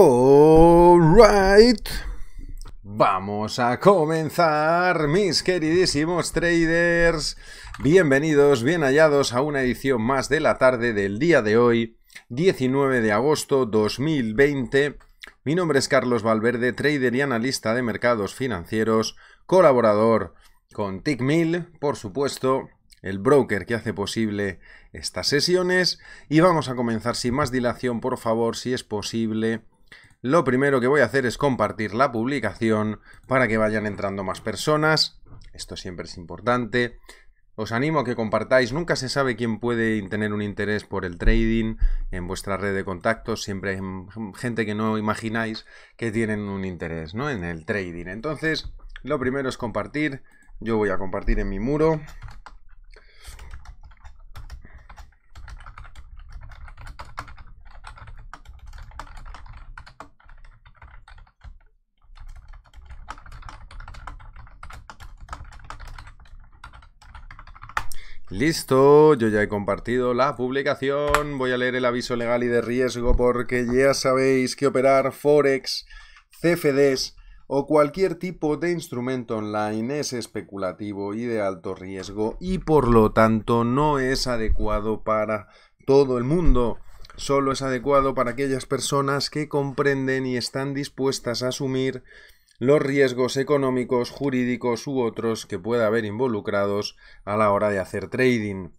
Alright. Vamos a comenzar, mis queridísimos traders. Bienvenidos, bien hallados a una edición más de la tarde del día de hoy, 19 de agosto 2020. Mi nombre es Carlos Valverde, trader y analista de mercados financieros, colaborador con TickMill, por supuesto, el broker que hace posible estas sesiones. Y vamos a comenzar sin más dilación, por favor, si es posible lo primero que voy a hacer es compartir la publicación para que vayan entrando más personas. Esto siempre es importante. Os animo a que compartáis, nunca se sabe quién puede tener un interés por el trading en vuestra red de contactos, siempre hay gente que no imagináis que tienen un interés ¿no? en el trading. Entonces, lo primero es compartir, yo voy a compartir en mi muro, Listo, yo ya he compartido la publicación. Voy a leer el aviso legal y de riesgo porque ya sabéis que operar Forex, CFDs o cualquier tipo de instrumento online es especulativo y de alto riesgo y por lo tanto no es adecuado para todo el mundo. Solo es adecuado para aquellas personas que comprenden y están dispuestas a asumir los riesgos económicos, jurídicos u otros que pueda haber involucrados a la hora de hacer trading.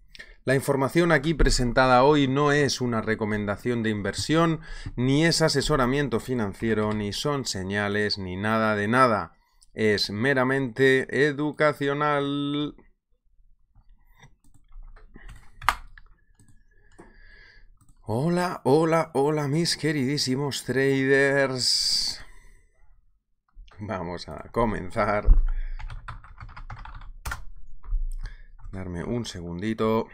La información aquí presentada hoy no es una recomendación de inversión, ni es asesoramiento financiero, ni son señales, ni nada de nada. Es meramente educacional. Hola, hola, hola mis queridísimos traders. Vamos a comenzar. Darme un segundito.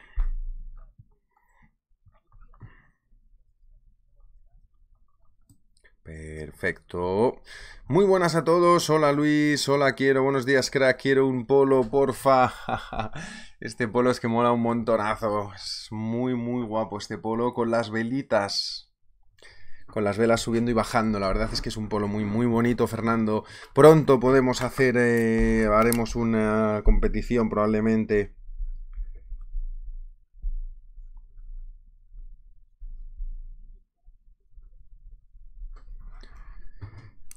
Perfecto. Muy buenas a todos. Hola Luis, hola quiero, buenos días crack, quiero un polo, porfa. Este polo es que mola un montonazo. Es muy, muy guapo este polo con las velitas con las velas subiendo y bajando. La verdad es que es un polo muy, muy bonito, Fernando. Pronto podemos hacer, eh, haremos una competición probablemente.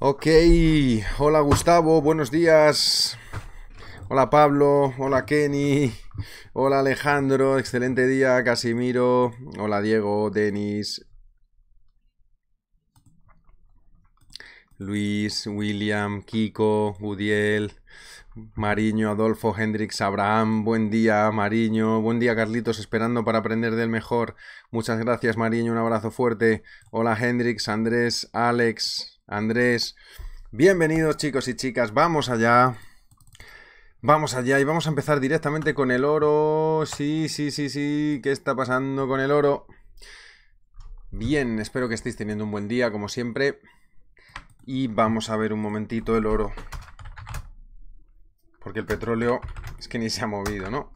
Ok, hola Gustavo, buenos días. Hola Pablo, hola Kenny, hola Alejandro, excelente día Casimiro, hola Diego, Denis, Luis, William, Kiko, Gudiel, Mariño, Adolfo, Hendrix, Abraham, buen día Mariño, buen día Carlitos, esperando para aprender del mejor. Muchas gracias Mariño, un abrazo fuerte. Hola Hendrix, Andrés, Alex, Andrés. Bienvenidos chicos y chicas, vamos allá. Vamos allá y vamos a empezar directamente con el oro. Sí, sí, sí, sí, ¿qué está pasando con el oro? Bien, espero que estéis teniendo un buen día como siempre. Y vamos a ver un momentito el oro. Porque el petróleo es que ni se ha movido, ¿no?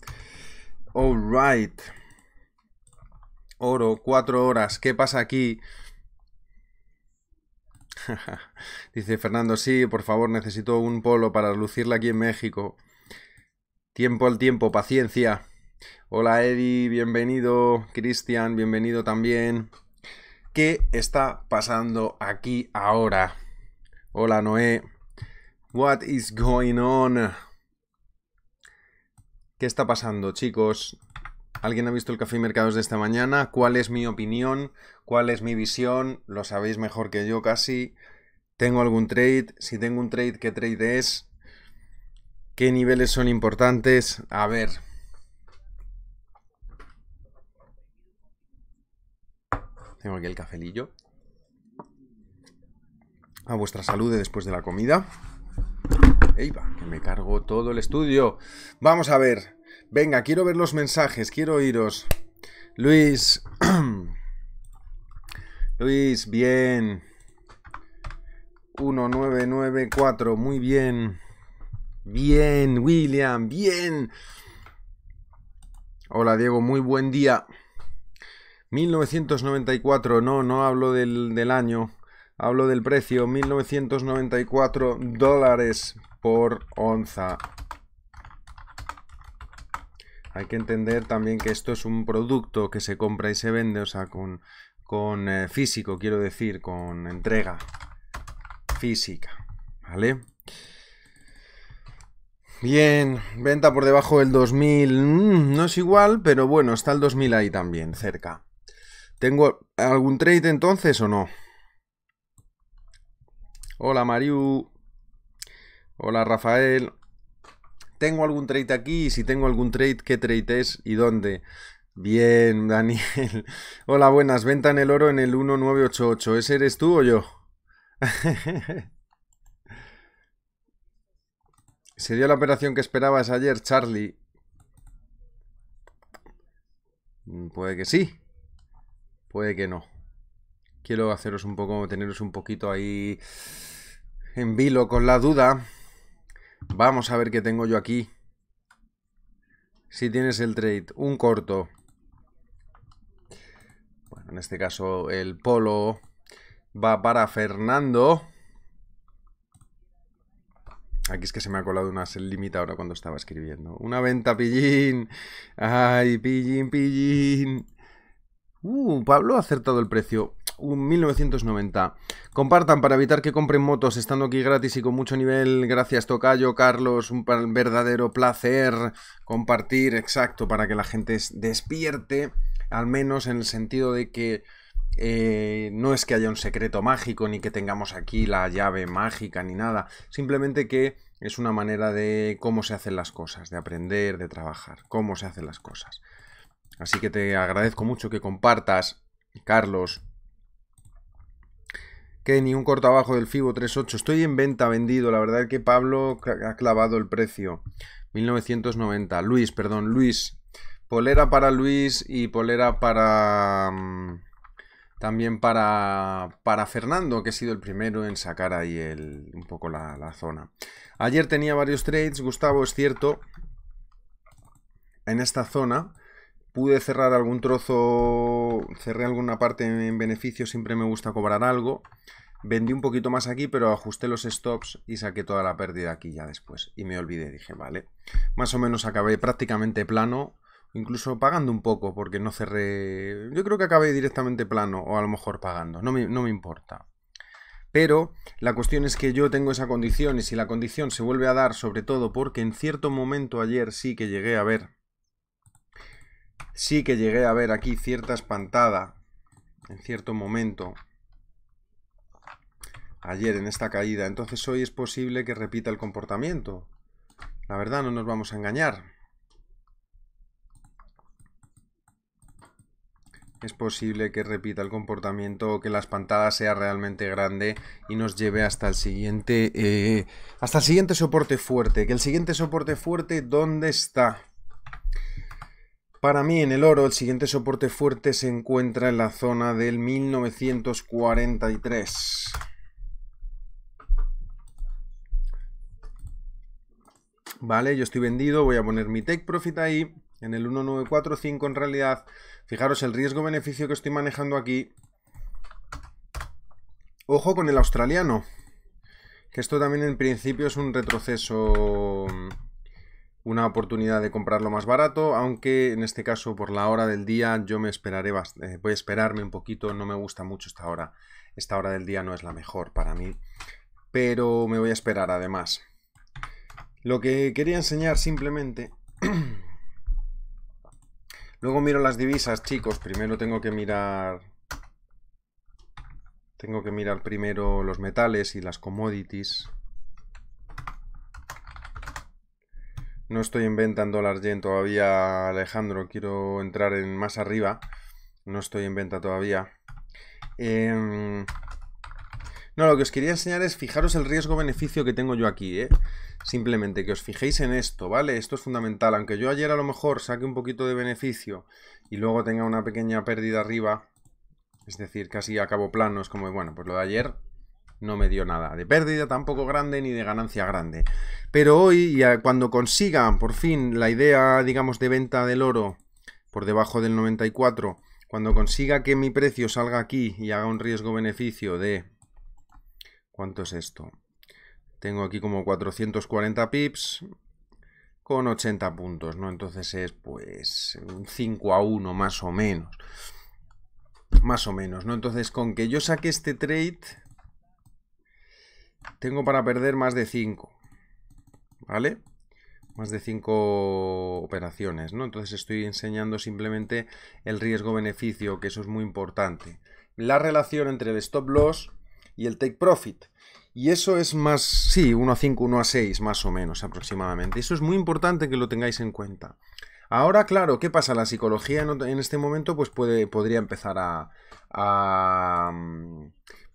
All right. Oro, cuatro horas. ¿Qué pasa aquí? Dice Fernando, sí, por favor, necesito un polo para lucirla aquí en México. Tiempo al tiempo, paciencia. Hola Eddie, bienvenido. Cristian, bienvenido también. ¿Qué está pasando aquí ahora? Hola Noé. What is going on? ¿Qué está pasando, chicos? ¿Alguien ha visto el café y mercados de esta mañana? ¿Cuál es mi opinión? ¿Cuál es mi visión? Lo sabéis mejor que yo casi. ¿Tengo algún trade? Si tengo un trade, ¿qué trade es? ¿Qué niveles son importantes? A ver. Tengo aquí el cafelillo a vuestra salud después de la comida. va! que me cargo todo el estudio. Vamos a ver. Venga, quiero ver los mensajes, quiero oíros. Luis. Luis, bien. 1994, muy bien. Bien, William, bien. Hola Diego, muy buen día. 1994, no, no hablo del, del año. Hablo del precio, 1994 dólares por onza. Hay que entender también que esto es un producto que se compra y se vende, o sea, con, eh, físico, quiero decir, con entrega física, ¿vale? Bien, venta por debajo del 2000, mm, no es igual, pero bueno, está el 2000 ahí también, cerca. ¿Tengo algún trade entonces o no? Hola Mariu. Hola Rafael. ¿Tengo algún trade aquí? Si tengo algún trade, ¿qué trade es y dónde? Bien, Daniel. Hola, buenas. Venta en el oro en el 1988. ¿Ese eres tú o yo? Se dio la operación que esperabas ayer, Charlie. Mm, puede que sí. Puede que no. Quiero haceros un poco, teneros un poquito ahí en vilo con la duda. Vamos a ver qué tengo yo aquí. Si tienes el trade, un corto. Bueno, en este caso el polo va para Fernando. Aquí es que se me ha colado una límite ahora cuando estaba escribiendo. Una venta, pillín. Ay, pillín, pillín. Uh, Pablo ha acertado el precio. 1990. Compartan para evitar que compren motos estando aquí gratis y con mucho nivel. Gracias Tocayo, Carlos, un verdadero placer compartir, exacto, para que la gente despierte, al menos en el sentido de que eh, no es que haya un secreto mágico ni que tengamos aquí la llave mágica ni nada, simplemente que es una manera de cómo se hacen las cosas, de aprender, de trabajar, cómo se hacen las cosas. Así que te agradezco mucho que compartas, Carlos, que ni un corto abajo del FIBO 3.8. Estoy en venta vendido. La verdad es que Pablo ha clavado el precio. 1990. Luis, perdón, Luis. Polera para Luis y polera para... Mm, también para, para Fernando, que ha sido el primero en sacar ahí un poco la, la zona. Ayer tenía varios trades, Gustavo, es cierto, en esta zona pude cerrar algún trozo, cerré alguna parte en beneficio, siempre me gusta cobrar algo. Vendí un poquito más aquí, pero ajusté los stops y saqué toda la pérdida aquí ya después. Y me olvidé, dije, vale. Más o menos acabé prácticamente plano, incluso pagando un poco, porque no cerré... Yo creo que acabé directamente plano, o a lo mejor pagando, no me, no me importa. Pero la cuestión es que yo tengo esa condición y si la condición se vuelve a dar, sobre todo porque en cierto momento ayer sí que llegué a ver sí que llegué a ver aquí cierta espantada en cierto momento ayer en esta caída. Entonces hoy es posible que repita el comportamiento. La verdad, no nos vamos a engañar. Es posible que repita el comportamiento o que la espantada sea realmente grande y nos lleve hasta el siguiente. Eh, hasta el siguiente soporte fuerte. Que el siguiente soporte fuerte, ¿dónde está? Para mí, en el oro, el siguiente soporte fuerte se encuentra en la zona del 1943. Vale, yo estoy vendido, voy a poner mi take profit ahí, en el 1945 en realidad. Fijaros el riesgo-beneficio que estoy manejando aquí. Ojo con el australiano, que esto también en principio es un retroceso una oportunidad de comprarlo más barato, aunque en este caso por la hora del día yo me esperaré, bastante, eh, voy a esperarme un poquito, no me gusta mucho esta hora, esta hora del día no es la mejor para mí, pero me voy a esperar además. Lo que quería enseñar simplemente... Luego miro las divisas, chicos, primero tengo que mirar... Tengo que mirar primero los metales y las commodities. No estoy en venta en dólar yen todavía, Alejandro. Quiero entrar en más arriba. No estoy en venta todavía. Em, no, lo que os quería enseñar es fijaros el riesgo-beneficio que tengo yo aquí, ¿eh? Simplemente que os fijéis en esto, ¿vale? Esto es fundamental. Aunque yo ayer a lo mejor saque un poquito de beneficio y luego tenga una pequeña pérdida arriba, es decir, casi acabo Es como, bueno, pues lo de ayer no me dio nada de pérdida tampoco grande ni de ganancia grande. Pero hoy, cuando consiga por fin la idea, digamos, de venta del oro por debajo del 94, cuando consiga que mi precio salga aquí y haga un riesgo-beneficio de... ¿Cuánto es esto? Tengo aquí como 440 pips con 80 puntos, ¿no? Entonces es pues un 5 a 1 más o menos. Más o menos, ¿no? Entonces con que yo saque este trade tengo para perder más de 5, ¿vale? Más de 5 operaciones, ¿no? Entonces estoy enseñando simplemente el riesgo-beneficio, que eso es muy importante. La relación entre el stop loss y el take profit. Y eso es más, sí, 1 a 5, 1 a 6, más o menos aproximadamente. Eso es muy importante que lo tengáis en cuenta. Ahora, claro, ¿qué pasa? La psicología en, este momento pues puede, podría empezar a, a mm,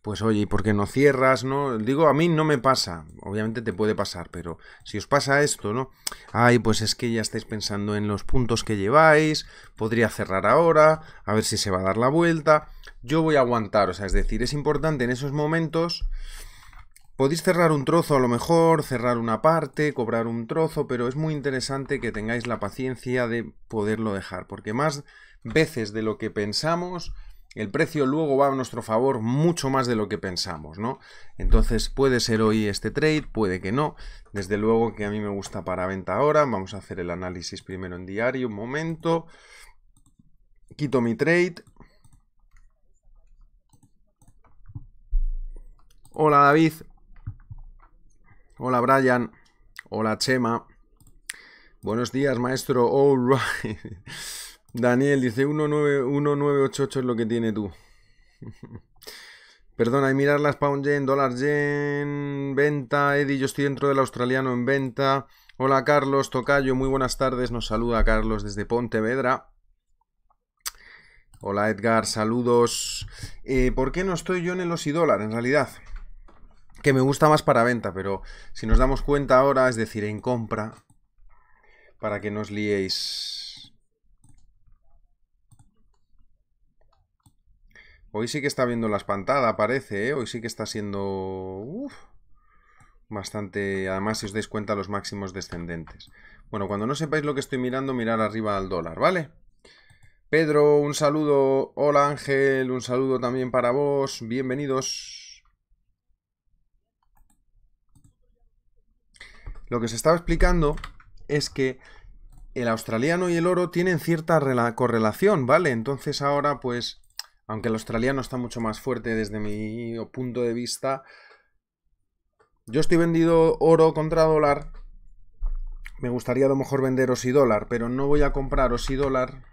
pues oye, ¿y por qué no cierras? No, digo, a mí no me pasa. Obviamente te puede pasar, pero si os pasa esto, ¿no? Ay, pues es que ya estáis pensando en los puntos que lleváis, podría cerrar ahora, a ver si se va a dar la vuelta. Yo voy a aguantar, o sea, es decir, es importante en esos momentos Podéis cerrar un trozo a lo mejor, cerrar una parte, cobrar un trozo, pero es muy interesante que tengáis la paciencia de poderlo dejar, porque más veces de lo que pensamos el precio luego va a nuestro favor mucho más de lo que pensamos, ¿no? Entonces puede ser hoy este trade, puede que no. Desde luego que a mí me gusta para venta ahora. Vamos a hacer el análisis primero en diario, un momento. Quito mi trade. Hola David. Hola Brian. Hola Chema. Buenos días, maestro. All right. Daniel dice 1988 es lo que tiene tú. Perdona, hay mirar las pound yen, dólar yen, venta. Eddie, yo estoy dentro del australiano en venta. Hola Carlos, Tocayo, muy buenas tardes. Nos saluda Carlos desde Pontevedra. Hola Edgar, saludos. Eh, ¿Por qué no estoy yo en el OSI dólar en realidad? Que me gusta más para venta, pero si nos damos cuenta ahora, es decir, en compra, para que nos liéis Hoy sí que está viendo la espantada, parece, ¿eh? Hoy sí que está siendo... bastante... Además, si os dais cuenta, los máximos descendentes. Bueno, cuando no sepáis lo que estoy mirando, mirar arriba al dólar, ¿vale? Pedro, un saludo. Hola Ángel, un saludo también para vos. Bienvenidos. Lo que se estaba explicando es que el australiano y el oro tienen cierta correlación, ¿vale? Entonces ahora pues aunque el australiano está mucho más fuerte desde mi punto de vista. Yo estoy vendido oro contra dólar. Me gustaría a lo mejor vender y dólar, pero no voy a comprar y dólar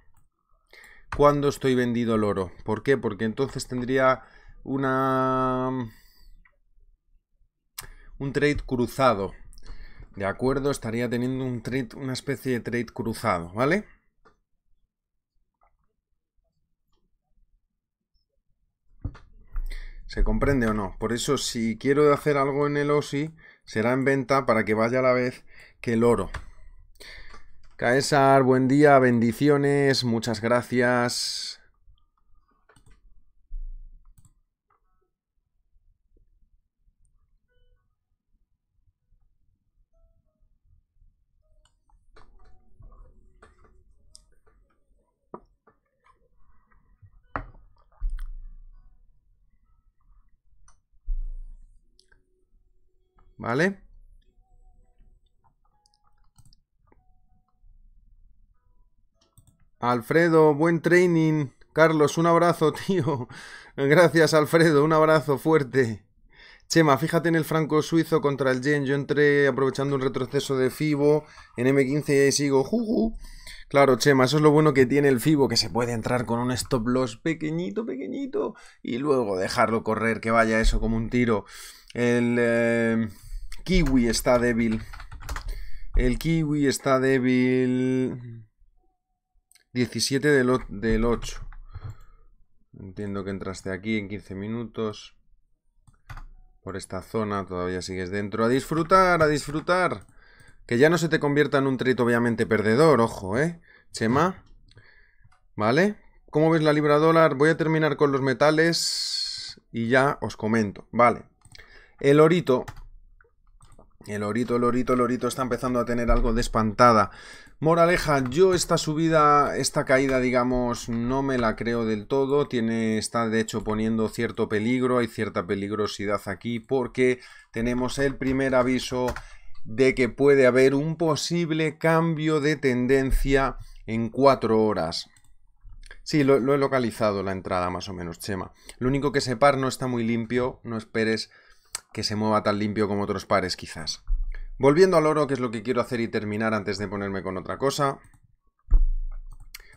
cuando estoy vendido el oro. ¿Por qué? Porque entonces tendría una un trade cruzado. De acuerdo, estaría teniendo un trade, una especie de trade cruzado, ¿vale? ¿Se comprende o no? Por eso, si quiero hacer algo en el OSI, será en venta para que vaya a la vez que el oro. Caesar, buen día, bendiciones, muchas gracias. ¿Vale? Alfredo, buen training. Carlos, un abrazo, tío. Gracias, Alfredo, un abrazo fuerte. Chema, fíjate en el franco suizo contra el Gen. Yo entré aprovechando un retroceso de FIBO en M15 y sigo. Juju. Claro, Chema, eso es lo bueno que tiene el FIBO, que se puede entrar con un stop loss pequeñito, pequeñito, y luego dejarlo correr, que vaya eso como un tiro. El, eh, kiwi está débil. El kiwi está débil. 17 del, 8. Entiendo que entraste aquí en 15 minutos. Por esta zona todavía sigues dentro. A disfrutar, a disfrutar. Que ya no se te convierta en un trito obviamente perdedor, ojo, ¿eh? Chema. ¿Vale? ¿Cómo ves la libra dólar? Voy a terminar con los metales y ya os comento. Vale. El orito, el orito, el orito, el orito está empezando a tener algo de espantada. Moraleja, yo esta subida, esta caída, digamos, no me la creo del todo. Tiene, está de hecho poniendo cierto peligro, hay cierta peligrosidad aquí porque tenemos el primer aviso de que puede haber un posible cambio de tendencia en cuatro horas. Sí, lo, he localizado la entrada más o menos, Chema. Lo único que par no está muy limpio, no esperes que se mueva tan limpio como otros pares quizás. Volviendo al oro, que es lo que quiero hacer y terminar antes de ponerme con otra cosa.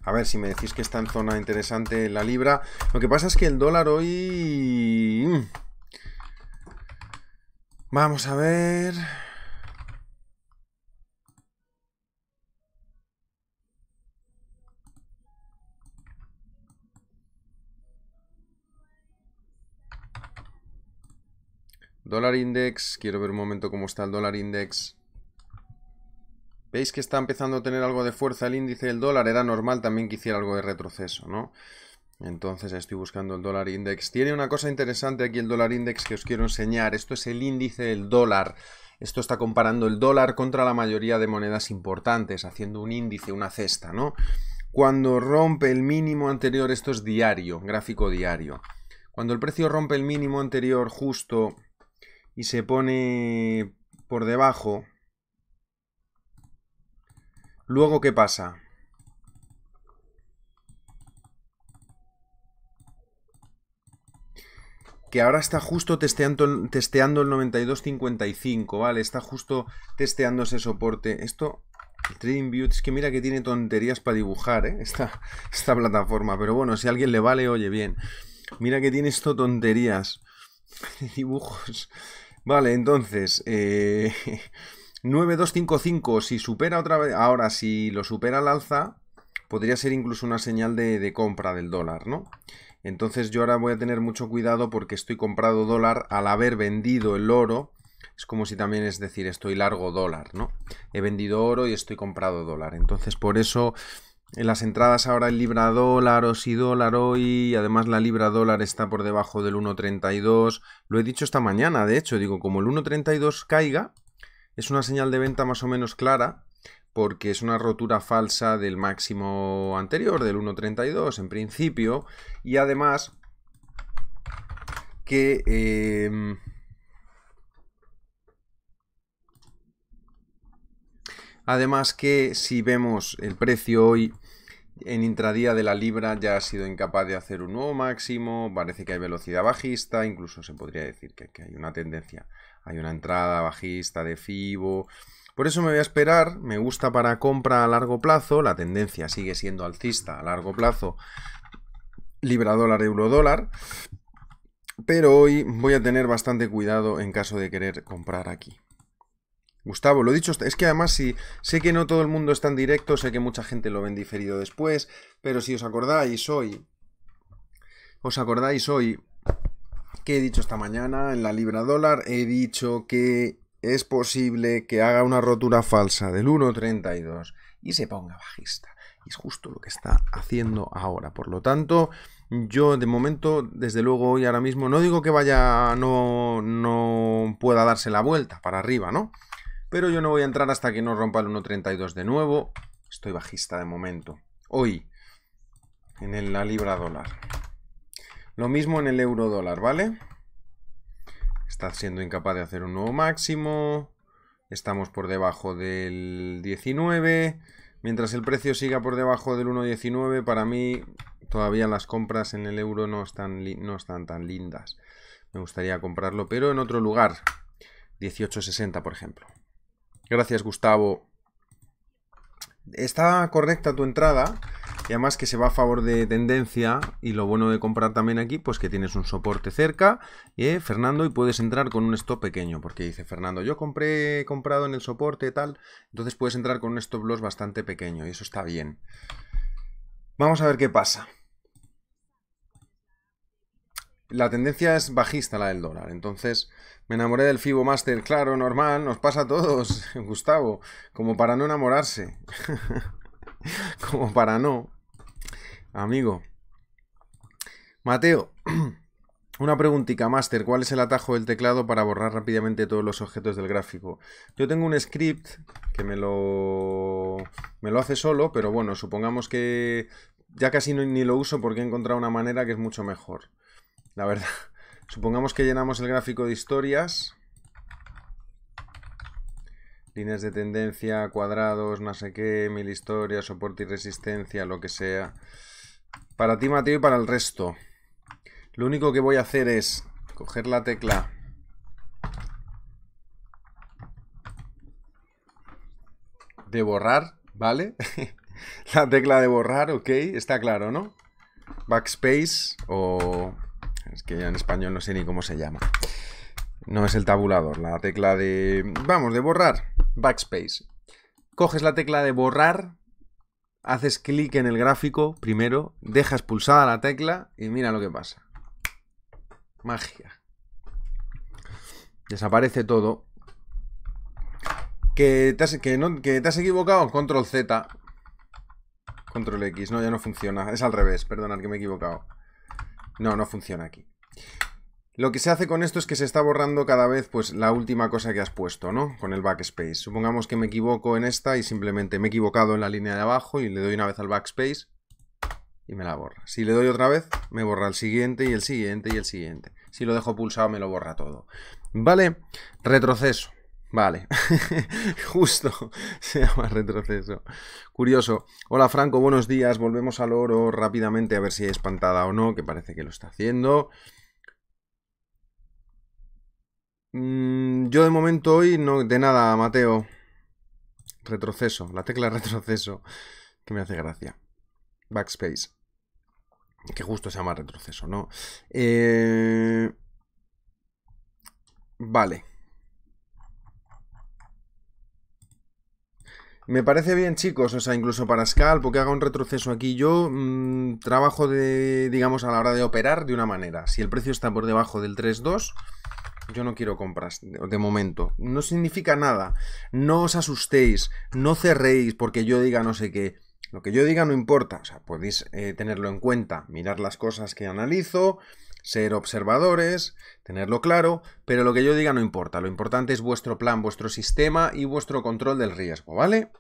A ver, si me decís que está en zona interesante la libra. Lo que pasa es que el dólar hoy... Mm. Vamos a ver... Dólar index, quiero ver un momento cómo está el dólar index. Veis que está empezando a tener algo de fuerza el índice del dólar, era normal también que hiciera algo de retroceso, ¿no? Entonces estoy buscando el dólar index. Tiene una cosa interesante aquí el dólar index que os quiero enseñar. Esto es el índice del dólar. Esto está comparando el dólar contra la mayoría de monedas importantes, haciendo un índice, una cesta, ¿no? Cuando rompe el mínimo anterior, esto es diario, gráfico diario. Cuando el precio rompe el mínimo anterior justo y se pone por debajo, luego ¿qué pasa? que ahora está justo testeando, testeando el 92.55, ¿vale? Está justo testeando ese soporte. Esto, el TradingView, es que mira que tiene tonterías para dibujar, ¿eh? Esta, esta plataforma, pero bueno, si a alguien le vale, oye, bien. Mira que tiene esto tonterías. Dibujos Vale, entonces, 9255, eh, si supera otra vez, ahora si lo supera al alza, podría ser incluso una señal de, de, compra del dólar, ¿no? Entonces yo ahora voy a tener mucho cuidado porque estoy comprado dólar al haber vendido el oro. Es como si también es decir, estoy largo dólar, ¿no? He vendido oro y estoy comprado dólar. Entonces por eso en las entradas ahora el libra dólar o si dólar hoy, además la libra dólar está por debajo del 1.32, lo he dicho esta mañana, de hecho, digo, como el 1.32 caiga, es una señal de venta más o menos clara, porque es una rotura falsa del máximo anterior, del 1.32 en principio, y además que... Eh, Además que si vemos el precio hoy en intradía de la libra ya ha sido incapaz de hacer un nuevo máximo, parece que hay velocidad bajista, incluso se podría decir que, hay una tendencia, hay una entrada bajista de FIBO. Por eso me voy a esperar, me gusta para compra a largo plazo, la tendencia sigue siendo alcista a largo plazo, libra dólar, euro dólar, pero hoy voy a tener bastante cuidado en caso de querer comprar aquí. Gustavo, lo dicho, es que además sí, sé que no todo el mundo está en directo, sé que mucha gente lo ven diferido después, pero si os acordáis hoy, os acordáis hoy que he dicho esta mañana en la libra dólar, he dicho que es posible que haga una rotura falsa del 1.32 y se ponga bajista. Y es justo lo que está haciendo ahora. Por lo tanto, yo de momento, desde luego hoy ahora mismo, no digo que vaya, no, no pueda darse la vuelta para arriba, ¿no? Pero yo no voy a entrar hasta que no rompa el 1.32 de nuevo. Estoy bajista de momento. Hoy, en la libra dólar. Lo mismo en el euro dólar, ¿vale? Está siendo incapaz de hacer un nuevo máximo. Estamos por debajo del 19. Mientras el precio siga por debajo del 1.19, para mí todavía las compras en el euro no están, no están tan lindas. Me gustaría comprarlo, pero en otro lugar. 18.60, por ejemplo. Gracias, Gustavo. Está correcta tu entrada. Y además que se va a favor de tendencia y lo bueno de comprar también aquí, pues que tienes un soporte cerca, eh, Fernando, y puedes entrar con un stop pequeño, porque dice Fernando, yo compré, comprado en el soporte y tal, entonces puedes entrar con un stop loss bastante pequeño y eso está bien. Vamos a ver qué pasa. La tendencia es bajista la del dólar, entonces me enamoré del Fibo Master, claro, normal, nos pasa a todos, Gustavo, como para no enamorarse. como para no. Amigo. Mateo, una preguntita, Master, ¿cuál es el atajo del teclado para borrar rápidamente todos los objetos del gráfico? Yo tengo un script que me lo me lo hace solo, pero bueno, supongamos que ya casi ni lo uso porque he encontrado una manera que es mucho mejor. La verdad. Supongamos que llenamos el gráfico de historias. Líneas de tendencia, cuadrados, no sé qué, mil historias, soporte y resistencia, lo que sea. Para ti, Mateo, y para el resto. Lo único que voy a hacer es coger la tecla de borrar, ¿vale? la tecla de borrar, ok, está claro, ¿no? Backspace o es que en español no sé ni cómo se llama. No es el tabulador, la tecla de... Vamos, de borrar. Backspace. Coges la tecla de borrar, haces clic en el gráfico primero, dejas pulsada la tecla y mira lo que pasa. Magia. Desaparece todo. Que te que no, que te has equivocado, control Z. Control X, no, ya no funciona. Es al revés, perdonad que me he equivocado. No, no funciona aquí. Lo que se hace con esto es que se está borrando cada vez pues la última cosa que has puesto, ¿no? Con el backspace. Supongamos que me equivoco en esta y simplemente me he equivocado en la línea de abajo y le doy una vez al backspace y me la borra. Si le doy otra vez, me borra el siguiente y el siguiente y el siguiente. Si lo dejo pulsado me lo borra todo. Vale, retroceso. Vale, justo se llama retroceso. Curioso. Hola Franco, buenos días. Volvemos al oro rápidamente a ver si es espantada o no, que parece que lo está haciendo. Mm, yo de momento hoy no, de nada, Mateo. Retroceso, la tecla retroceso, que me hace gracia. Backspace, que justo se llama retroceso, ¿no? Eh, vale. Me parece bien, chicos, o sea, incluso para Scalp porque haga un retroceso aquí, yo mm, trabajo de, digamos, a la hora de operar de una manera. Si el precio está por debajo del 3.2, yo no quiero compras de, momento. No significa nada. No os asustéis, no cerréis porque yo diga no sé qué. Lo que yo diga no importa, o sea, podéis eh, tenerlo en cuenta, mirar las cosas que analizo, ser observadores, tenerlo claro, pero lo que yo diga no importa. Lo importante es vuestro plan, vuestro sistema y vuestro control del riesgo, ¿vale?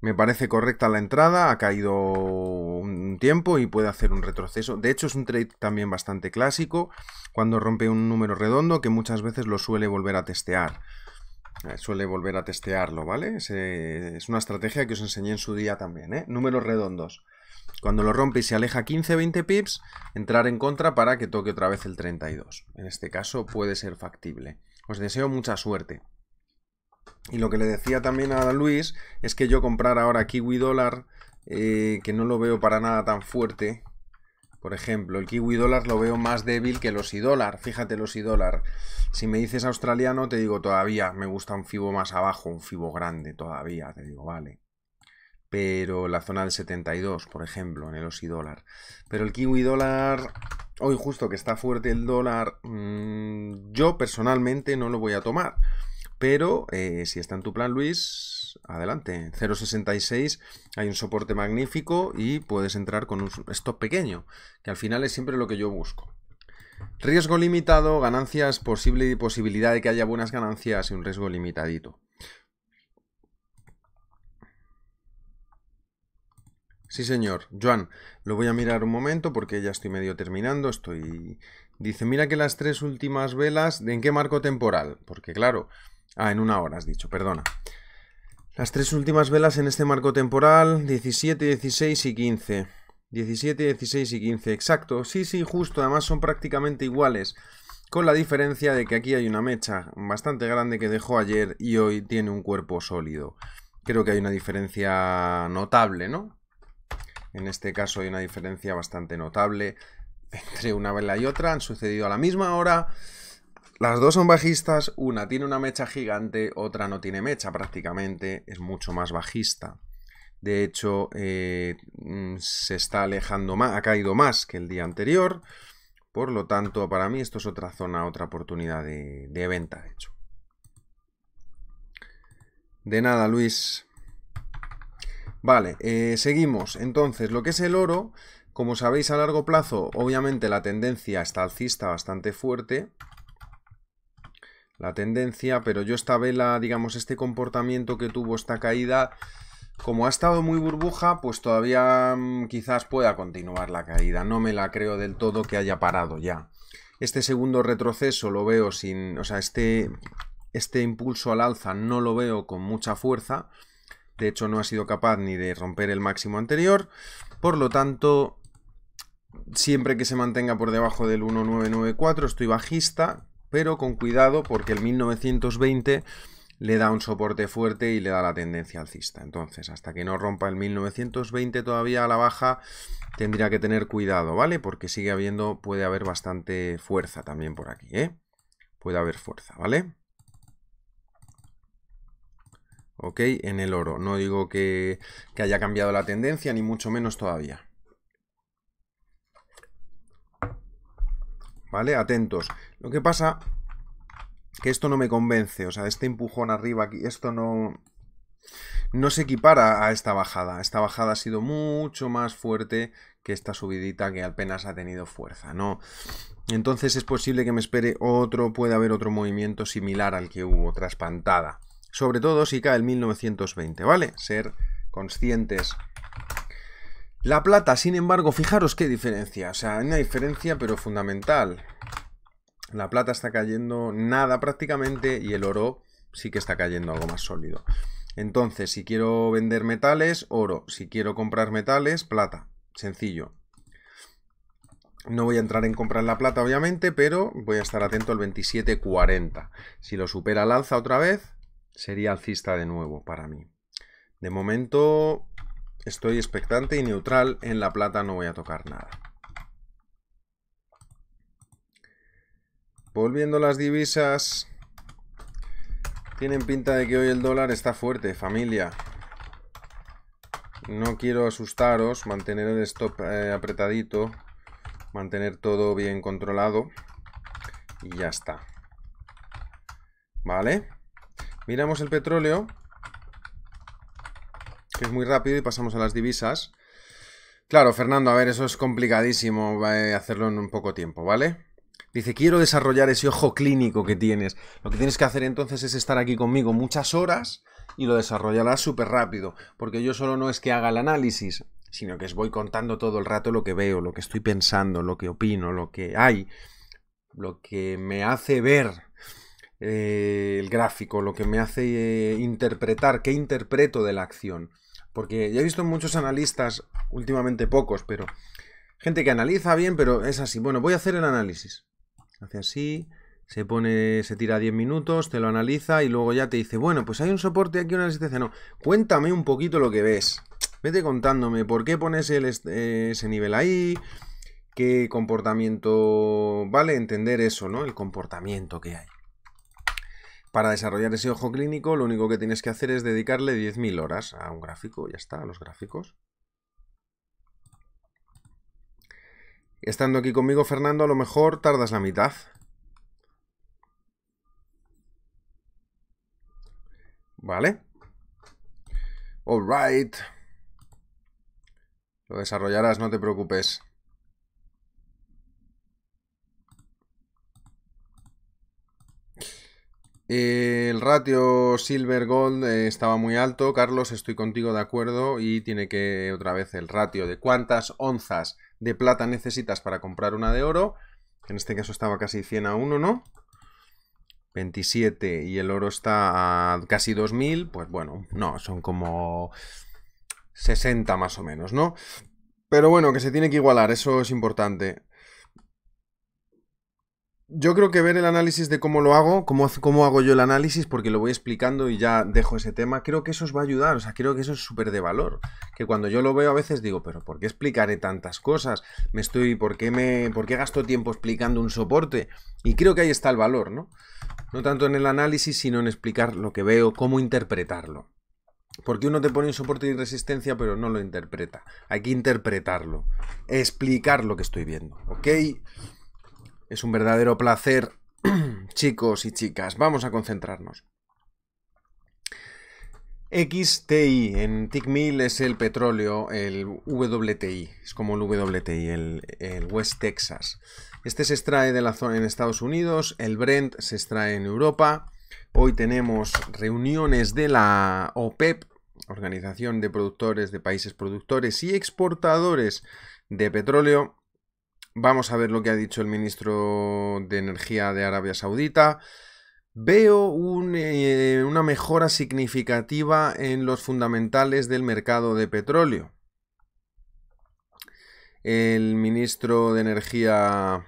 Me parece correcta la entrada, ha caído un tiempo y puede hacer un retroceso. De hecho, es un trade también bastante clásico, cuando rompe un número redondo que muchas veces lo suele volver a testear. Eh, suele volver a testearlo, ¿vale? Es, es, una estrategia que os enseñé en su día también, ¿eh? Números redondos. Cuando lo rompe y se aleja 15-20 pips, entrar en contra para que toque otra vez el 32. En este caso puede ser factible. Os deseo mucha suerte. Y lo que le decía también a Luis es que yo comprar ahora kiwi dólar, eh, que no lo veo para nada tan fuerte. Por ejemplo, el kiwi dólar lo veo más débil que los y dólar. Fíjate los y dólar. Si me dices australiano, te digo todavía me gusta un fibo más abajo, un fibo grande todavía. Te digo, vale pero la zona del 72, por ejemplo, en el OSI dólar. Pero el kiwi dólar, hoy justo que está fuerte el dólar, mm, yo personalmente no lo voy a tomar. Pero eh, si está en tu plan, Luis, adelante. 0.66, hay un soporte magnífico y puedes entrar con un stop pequeño, que al final es siempre lo que yo busco. Riesgo limitado, ganancias posible y posibilidad de que haya buenas ganancias y un riesgo limitadito. Sí, señor. Joan, lo voy a mirar un momento porque ya estoy medio terminando. Estoy. Dice, mira que las tres últimas velas. ¿En qué marco temporal? Porque, claro. Ah, en una hora has dicho, perdona. Las tres últimas velas en este marco temporal: 17, 16 y 15. 17, 16 y 15, exacto. Sí, sí, justo. Además son prácticamente iguales. Con la diferencia de que aquí hay una mecha bastante grande que dejó ayer y hoy tiene un cuerpo sólido. Creo que hay una diferencia notable, ¿no? En este caso hay una diferencia bastante notable entre una vela y otra. Han sucedido a la misma hora. Las dos son bajistas, una tiene una mecha gigante, otra no tiene mecha prácticamente, es mucho más bajista. De hecho, eh, mm, se está alejando más, ha caído más que el día anterior. Por lo tanto, para mí esto es otra zona, otra oportunidad de, de venta, hecho. De nada, Luis. Vale, eh, seguimos. Entonces, lo que es el oro, como sabéis a largo plazo, obviamente la tendencia está alcista bastante fuerte. La tendencia, pero yo esta vela, digamos, este comportamiento que tuvo esta caída, como ha estado muy burbuja, pues todavía mm, quizás pueda continuar la caída. No me la creo del todo que haya parado ya. Este segundo retroceso lo veo sin... O sea, este, este impulso al alza no lo veo con mucha fuerza. De hecho, no ha sido capaz ni de romper el máximo anterior. Por lo tanto, siempre que se mantenga por debajo del 1994 estoy bajista, pero con cuidado porque el 1920 le da un soporte fuerte y le da la tendencia alcista. Entonces, hasta que no rompa el 1920 todavía a la baja, tendría que tener cuidado, ¿vale? Porque sigue habiendo, puede haber bastante fuerza también por aquí, ¿eh? Puede haber fuerza, ¿vale? ¿ok? En el oro. No digo que, haya cambiado la tendencia, ni mucho menos todavía. ¿Vale? Atentos. Lo que pasa que esto no me convence, o sea, este empujón arriba aquí, esto no, no se equipara a esta bajada. Esta bajada ha sido mucho más fuerte que esta subidita que apenas ha tenido fuerza, ¿no? Entonces es posible que me espere otro, puede haber otro movimiento similar al que hubo, otra espantada sobre todo si cae el 1920, ¿vale? Ser conscientes. La plata, sin embargo, fijaros qué diferencia, o sea, hay una diferencia pero fundamental. La plata está cayendo nada prácticamente y el oro sí que está cayendo algo más sólido. Entonces, si quiero vender metales, oro. Si quiero comprar metales, plata. Sencillo. No voy a entrar en comprar la plata, obviamente, pero voy a estar atento al 27.40. Si lo supera al alza otra vez, sería alcista de nuevo para mí. De momento estoy expectante y neutral. En la plata no voy a tocar nada. Volviendo a las divisas. Tienen pinta de que hoy el dólar está fuerte, familia. No quiero asustaros, mantener el stop eh, apretadito, mantener todo bien controlado y ya está. ¿Vale? Miramos el petróleo, que es muy rápido, y pasamos a las divisas. Claro, Fernando, a ver, eso es complicadísimo a eh, hacerlo en un poco tiempo, ¿vale? Dice, quiero desarrollar ese ojo clínico que tienes. Lo que tienes que hacer entonces es estar aquí conmigo muchas horas y lo desarrollarás súper rápido, porque yo solo no es que haga el análisis, sino que os voy contando todo el rato lo que veo, lo que estoy pensando, lo que opino, lo que hay, lo que me hace ver eh, el gráfico, lo que me hace eh, interpretar, qué interpreto de la acción. Porque ya he visto muchos analistas, últimamente pocos, pero gente que analiza bien, pero es así. Bueno, voy a hacer el análisis. Hace así, se pone, se tira 10 minutos, te lo analiza y luego ya te dice, bueno, pues hay un soporte aquí, una resistencia. No, cuéntame un poquito lo que ves. Vete contándome por qué pones eh, ese nivel ahí, qué comportamiento, vale, entender eso, ¿no? El comportamiento que hay. Para desarrollar ese ojo clínico, lo único que tienes que hacer es dedicarle 10.000 horas a un gráfico, ya está, a los gráficos. Estando aquí conmigo, Fernando, a lo mejor tardas la mitad. ¿Vale? All right. Lo desarrollarás, no te preocupes. el ratio silver-gold eh, estaba muy alto. Carlos, estoy contigo de acuerdo y tiene que otra vez el ratio de cuántas onzas de plata necesitas para comprar una de oro. En este caso estaba casi 100 a 1, ¿no? 27 y el oro está a casi 2000, pues bueno, no, son como 60 más o menos, ¿no? Pero bueno, que se tiene que igualar, eso es importante. Yo creo que ver el análisis de cómo lo hago, cómo, cómo hago yo el análisis, porque lo voy explicando y ya dejo ese tema, creo que eso os va a ayudar, o sea, creo que eso es súper de valor. Que cuando yo lo veo a veces digo, pero ¿por qué explicaré tantas cosas? Me estoy, ¿por qué, me, ¿por qué gasto tiempo explicando un soporte? Y creo que ahí está el valor, ¿no? No tanto en el análisis, sino en explicar lo que veo, cómo interpretarlo. Porque uno te pone un soporte de resistencia, pero no lo interpreta. Hay que interpretarlo, explicar lo que estoy viendo, ¿ok? Es un verdadero placer, chicos y chicas. Vamos a concentrarnos. XTI en TICMIL es el petróleo, el WTI, es como el WTI, el, el, West Texas. Este se extrae de la zona en Estados Unidos, el Brent se extrae en Europa. Hoy tenemos reuniones de la OPEP, e Organización de Productores de Países Productores y Exportadores de Petróleo. Vamos a ver lo que ha dicho el ministro de Energía de Arabia Saudita. Veo eh, una mejora significativa en los fundamentales del mercado de petróleo. El ministro de Energía,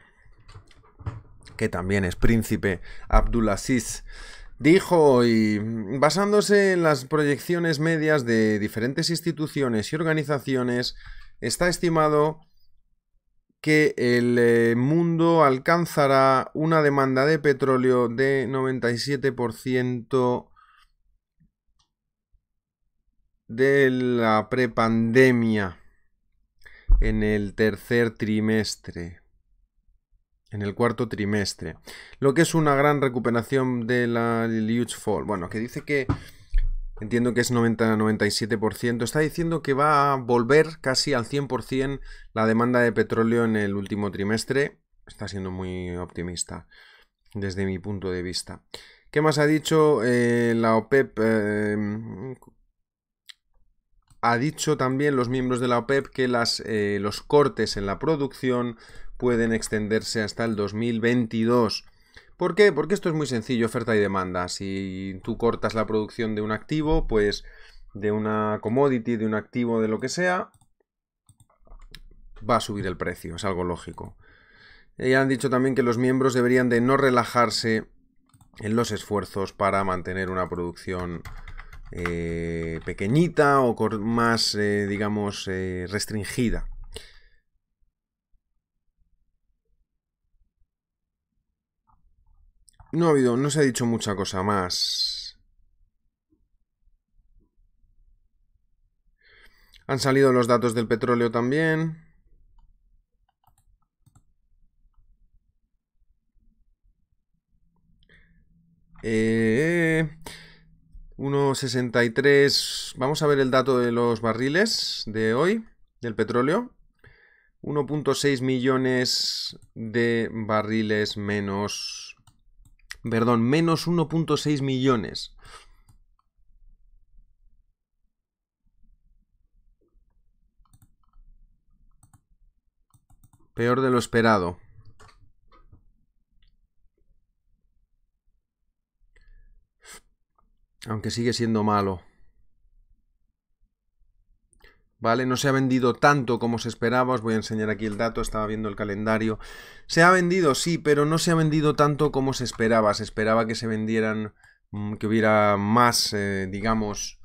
que también es príncipe, Abdulaziz, dijo hoy, basándose en las proyecciones medias de diferentes instituciones y organizaciones, está estimado que el eh, mundo alcanzará una demanda de petróleo de 97% de la prepandemia en el tercer trimestre. En el cuarto trimestre. Lo que es una gran recuperación de la huge fall. Bueno, que dice que Entiendo que es 90-97%. Está diciendo que va a volver casi al 100% la demanda de petróleo en el último trimestre. Está siendo muy optimista desde mi punto de vista. ¿Qué más ha dicho eh, la OPEP? Em, ha dicho también los miembros de la OPEP que las, eh, los cortes en la producción pueden extenderse hasta el 2022. ¿Por qué? Porque esto es muy sencillo, oferta y demanda. Si tú cortas la producción de un activo, pues de una commodity, de un activo, de lo que sea, va a subir el precio, es algo lógico. Ya han dicho también que los miembros deberían de no relajarse en los esfuerzos para mantener una producción eh, pequeñita o más, eh, digamos, eh, restringida. No ha habido, no se ha dicho mucha cosa más. Han salido los datos del petróleo también. 1,63. Eh, Vamos a ver el dato de los barriles de hoy, del petróleo. 1.6 millones de barriles menos perdón, menos 1.6 millones. Peor de lo esperado. Aunque sigue siendo malo. ¿vale? No se ha vendido tanto como se esperaba, os voy a enseñar aquí el dato, estaba viendo el calendario. Se ha vendido, sí, pero no se ha vendido tanto como se esperaba, se esperaba que se vendieran, mm, que hubiera más, eh, digamos,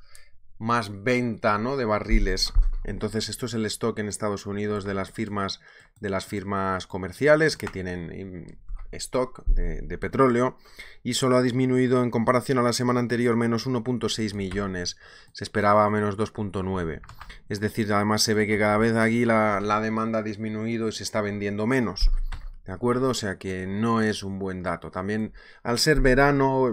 más venta, ¿no? De barriles. Entonces esto es el stock en Estados Unidos de las firmas, de las firmas comerciales que tienen stock de, petróleo y solo ha disminuido en comparación a la semana anterior menos 1.6 millones, se esperaba menos 2.9. Es decir, además se ve que cada vez aquí la, la demanda ha disminuido y se está vendiendo menos. ¿De acuerdo? O sea que no es un buen dato. También al ser verano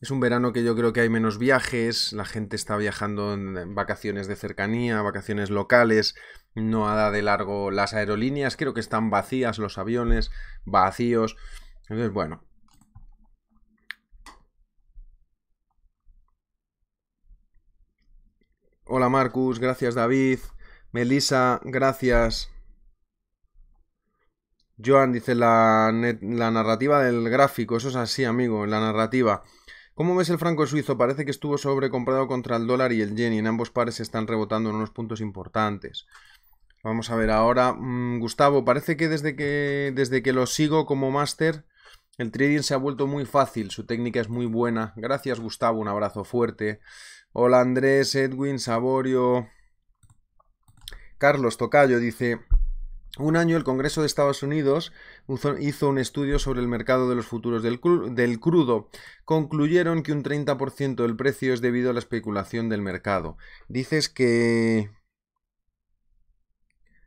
es un verano que yo creo que hay menos viajes, la gente está viajando en vacaciones de cercanía, vacaciones locales, no ha de largo las aerolíneas, creo que están vacías los aviones, vacíos. Entonces, bueno. Hola Marcus, gracias David. Melissa, gracias. Joan dice la, la narrativa del gráfico, eso es así, amigo, la narrativa. ¿Cómo ves el franco suizo? Parece que estuvo sobrecomprado contra el dólar y el yen y en ambos pares se están rebotando en unos puntos importantes. Vamos a ver ahora, mm, Gustavo, parece que desde que desde que lo sigo como máster, el trading se ha vuelto muy fácil, su técnica es muy buena. Gracias, Gustavo, un abrazo fuerte. Hola Andrés, Edwin, Saborio. Carlos Tocayo dice, un año el Congreso de Estados Unidos hizo un estudio sobre el mercado de los futuros del, crudo. Concluyeron que un 30% del precio es debido a la especulación del mercado. Dices que...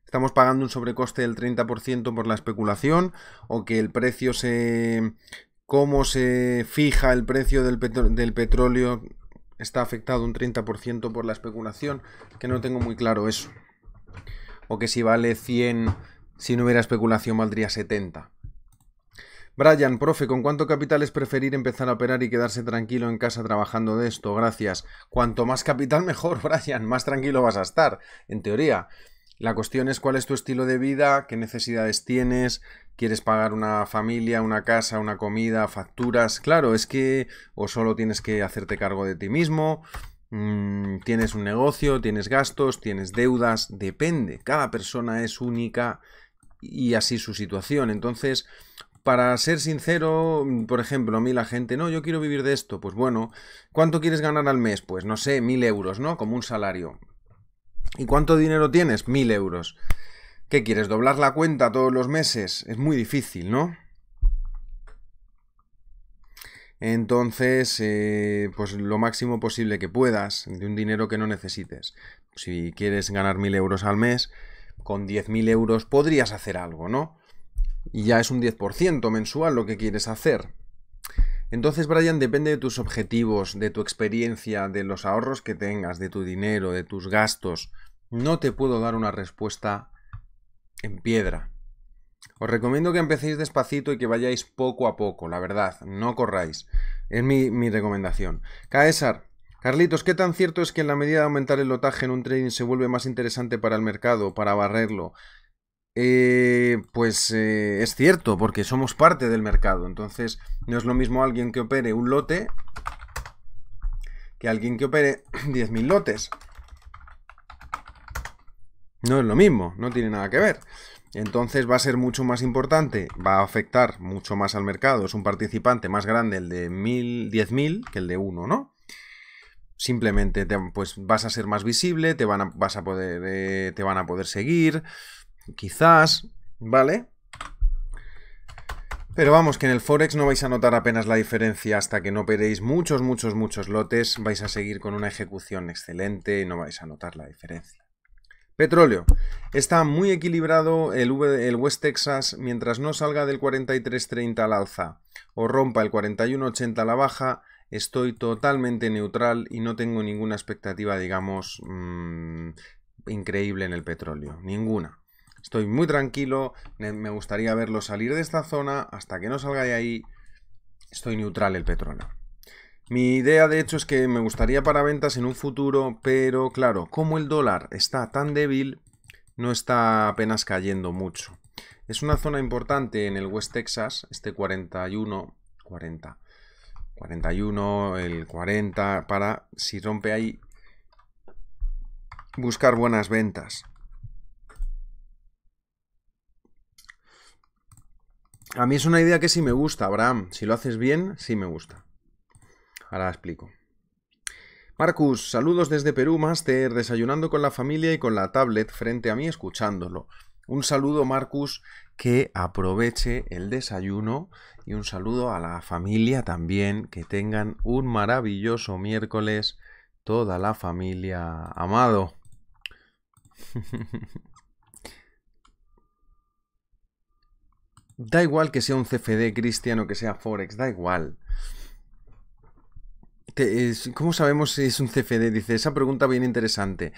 Estamos pagando un sobrecoste del 30% por la especulación o que el precio se... cómo se fija el precio del, del petróleo está afectado un 30% por la especulación, que no tengo muy claro eso. O que si vale 100 si no hubiera especulación, valdría 70. Brian, profe, ¿con cuánto capital es preferir empezar a operar y quedarse tranquilo en casa trabajando de esto? Gracias. Cuanto más capital, mejor, Brian. Más tranquilo vas a estar, en teoría. La cuestión es cuál es tu estilo de vida, qué necesidades tienes, quieres pagar una familia, una casa, una comida, facturas. Claro, es que o solo tienes que hacerte cargo de ti mismo, mm, tienes un negocio, tienes gastos, tienes deudas, depende. Cada persona es única y así su situación. Entonces, para ser sincero, por ejemplo, a mí la gente, no, yo quiero vivir de esto, pues bueno, ¿cuánto quieres ganar al mes? Pues no sé, mil euros, ¿no? Como un salario. ¿Y cuánto dinero tienes? Mil euros. ¿Qué quieres? ¿Doblar la cuenta todos los meses? Es muy difícil, ¿no? Entonces, eh, pues lo máximo posible que puedas de un dinero que no necesites. Si quieres ganar mil euros al mes, con 10.000 euros podrías hacer algo, ¿no? Y ya es un 10% mensual lo que quieres hacer. Entonces, Brian, depende de tus objetivos, de tu experiencia, de los ahorros que tengas, de tu dinero, de tus gastos. No te puedo dar una respuesta en piedra. Os recomiendo que empecéis despacito y que vayáis poco a poco, la verdad, no corráis. Es mi, mi recomendación. Caesar, Carlitos, ¿qué tan cierto es que en la medida de aumentar el lotaje en un trading se vuelve más interesante para el mercado, para barrerlo? Eh, pues eh, es cierto, porque somos parte del mercado. Entonces, no es lo mismo alguien que opere un lote que alguien que opere 10.000 lotes. No es lo mismo, no tiene nada que ver. Entonces va a ser mucho más importante, va a afectar mucho más al mercado. Es un participante más grande el de 10.000 que el de 1, ¿no? Simplemente pues vas a ser más visible, te van a, vas a poder, eh, te van a poder seguir, quizás, ¿vale? Pero vamos, que en el Forex no vais a notar apenas la diferencia hasta que no operéis muchos, muchos, muchos lotes, vais a seguir con una ejecución excelente y no vais a notar la diferencia. Petróleo. Está muy equilibrado el, el West Texas mientras no salga del 43.30 al alza o rompa el 41.80 a la baja, estoy totalmente neutral y no tengo ninguna expectativa, digamos, mm, increíble en el petróleo. Ninguna. Estoy muy tranquilo, me gustaría verlo salir de esta zona, hasta que no salga de ahí, estoy neutral el petróleo. Mi idea de hecho es que me gustaría para ventas en un futuro, pero claro, como el dólar está tan débil, no está apenas cayendo mucho. Es una zona importante en el West Texas, este 41, 40. 41, el 40, para, si rompe ahí, buscar buenas ventas. A mí es una idea que sí me gusta, Abraham. Si lo haces bien, sí me gusta. Ahora explico. Marcus, saludos desde Perú, Master, desayunando con la familia y con la tablet frente a mí escuchándolo. Un saludo, Marcus, que aproveche el desayuno y un saludo a la familia también. Que tengan un maravilloso miércoles toda la familia amado. da igual que sea un CFD cristiano, que sea Forex, da igual. ¿Cómo sabemos si es un CFD? Dice, esa pregunta bien interesante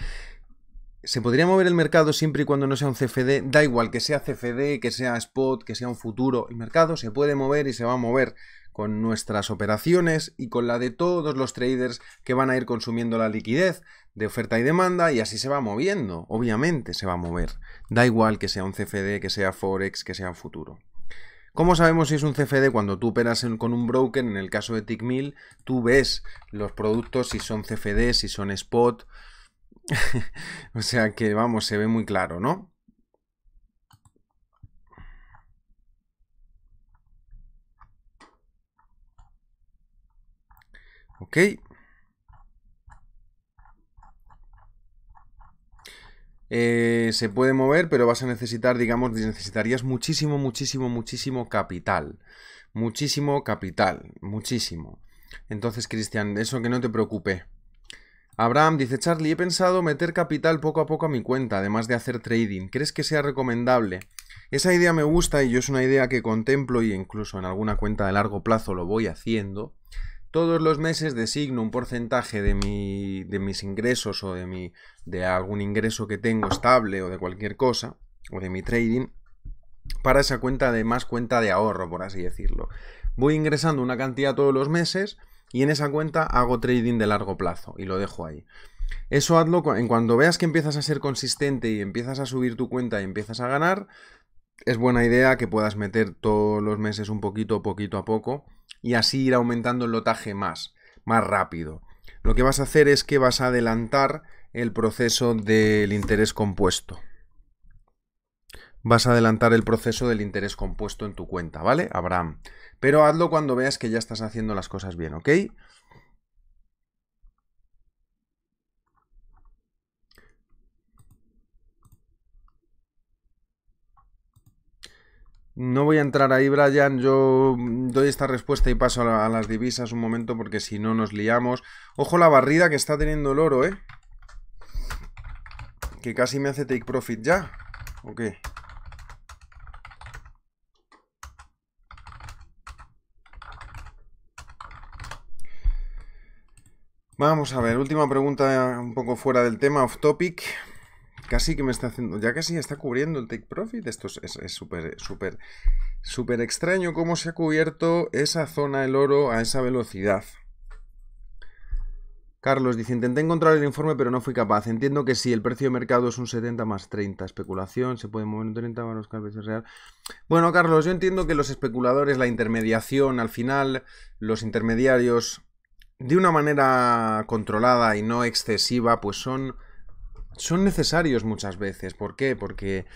se podría mover el mercado siempre y cuando no sea un CFD, da igual que sea CFD, que sea spot, que sea un futuro, el mercado se puede mover y se va a mover con nuestras operaciones y con la de todos los traders que van a ir consumiendo la liquidez de oferta y demanda y así se va moviendo, obviamente se va a mover, da igual que sea un CFD, que sea Forex, que sea un futuro. ¿Cómo sabemos si es un CFD? Cuando tú operas con un broker, en el caso de Tickmill, tú ves los productos, si son CFD, si son spot, o sea que, vamos, se ve muy claro, ¿no? Ok. Eh, se puede mover, pero vas a necesitar, digamos, necesitarías muchísimo, muchísimo, muchísimo capital. Muchísimo capital, muchísimo. Entonces, Cristian, eso que no te preocupe. Abraham dice, Charlie, he pensado meter capital poco a poco a mi cuenta, además de hacer trading. ¿Crees que sea recomendable? Esa idea me gusta y yo es una idea que contemplo y incluso en alguna cuenta de largo plazo lo voy haciendo. Todos los meses designo un porcentaje de, mi, de mis ingresos o de, mi, de algún ingreso que tengo estable o de cualquier cosa, o de mi trading, para esa cuenta de más cuenta de ahorro, por así decirlo. Voy ingresando una cantidad todos los meses y en esa cuenta hago trading de largo plazo y lo dejo ahí. Eso hazlo en cuando veas que empiezas a ser consistente y empiezas a subir tu cuenta y empiezas a ganar, es buena idea que puedas meter todos los meses un poquito, poquito a poco y así ir aumentando el lotaje más, más rápido. Lo que vas a hacer es que vas a adelantar el proceso del interés compuesto. Vas a adelantar el proceso del interés compuesto en tu cuenta, ¿vale? Abraham, pero hazlo cuando veas que ya estás haciendo las cosas bien, ¿ok? No voy a entrar ahí, Brian. Yo doy esta respuesta y paso a las divisas un momento porque si no nos liamos. Ojo la barrida que está teniendo el oro, ¿eh? Que casi me hace take profit ya. ¿O qué? Vamos a ver, última pregunta eh, un poco fuera del tema, off topic. Casi que me está haciendo, ya casi está cubriendo el take profit. Esto es súper, súper, súper extraño cómo se ha cubierto esa zona del oro a esa velocidad. Carlos dice, intenté encontrar el informe pero no fui capaz. Entiendo que sí, el precio de mercado es un 70 más 30. Especulación, se puede mover un 30 más los real. Bueno, Carlos, yo entiendo que los especuladores, la intermediación, al final, los intermediarios de una manera controlada y no excesiva, pues son, son necesarios muchas veces. ¿Por qué? Porque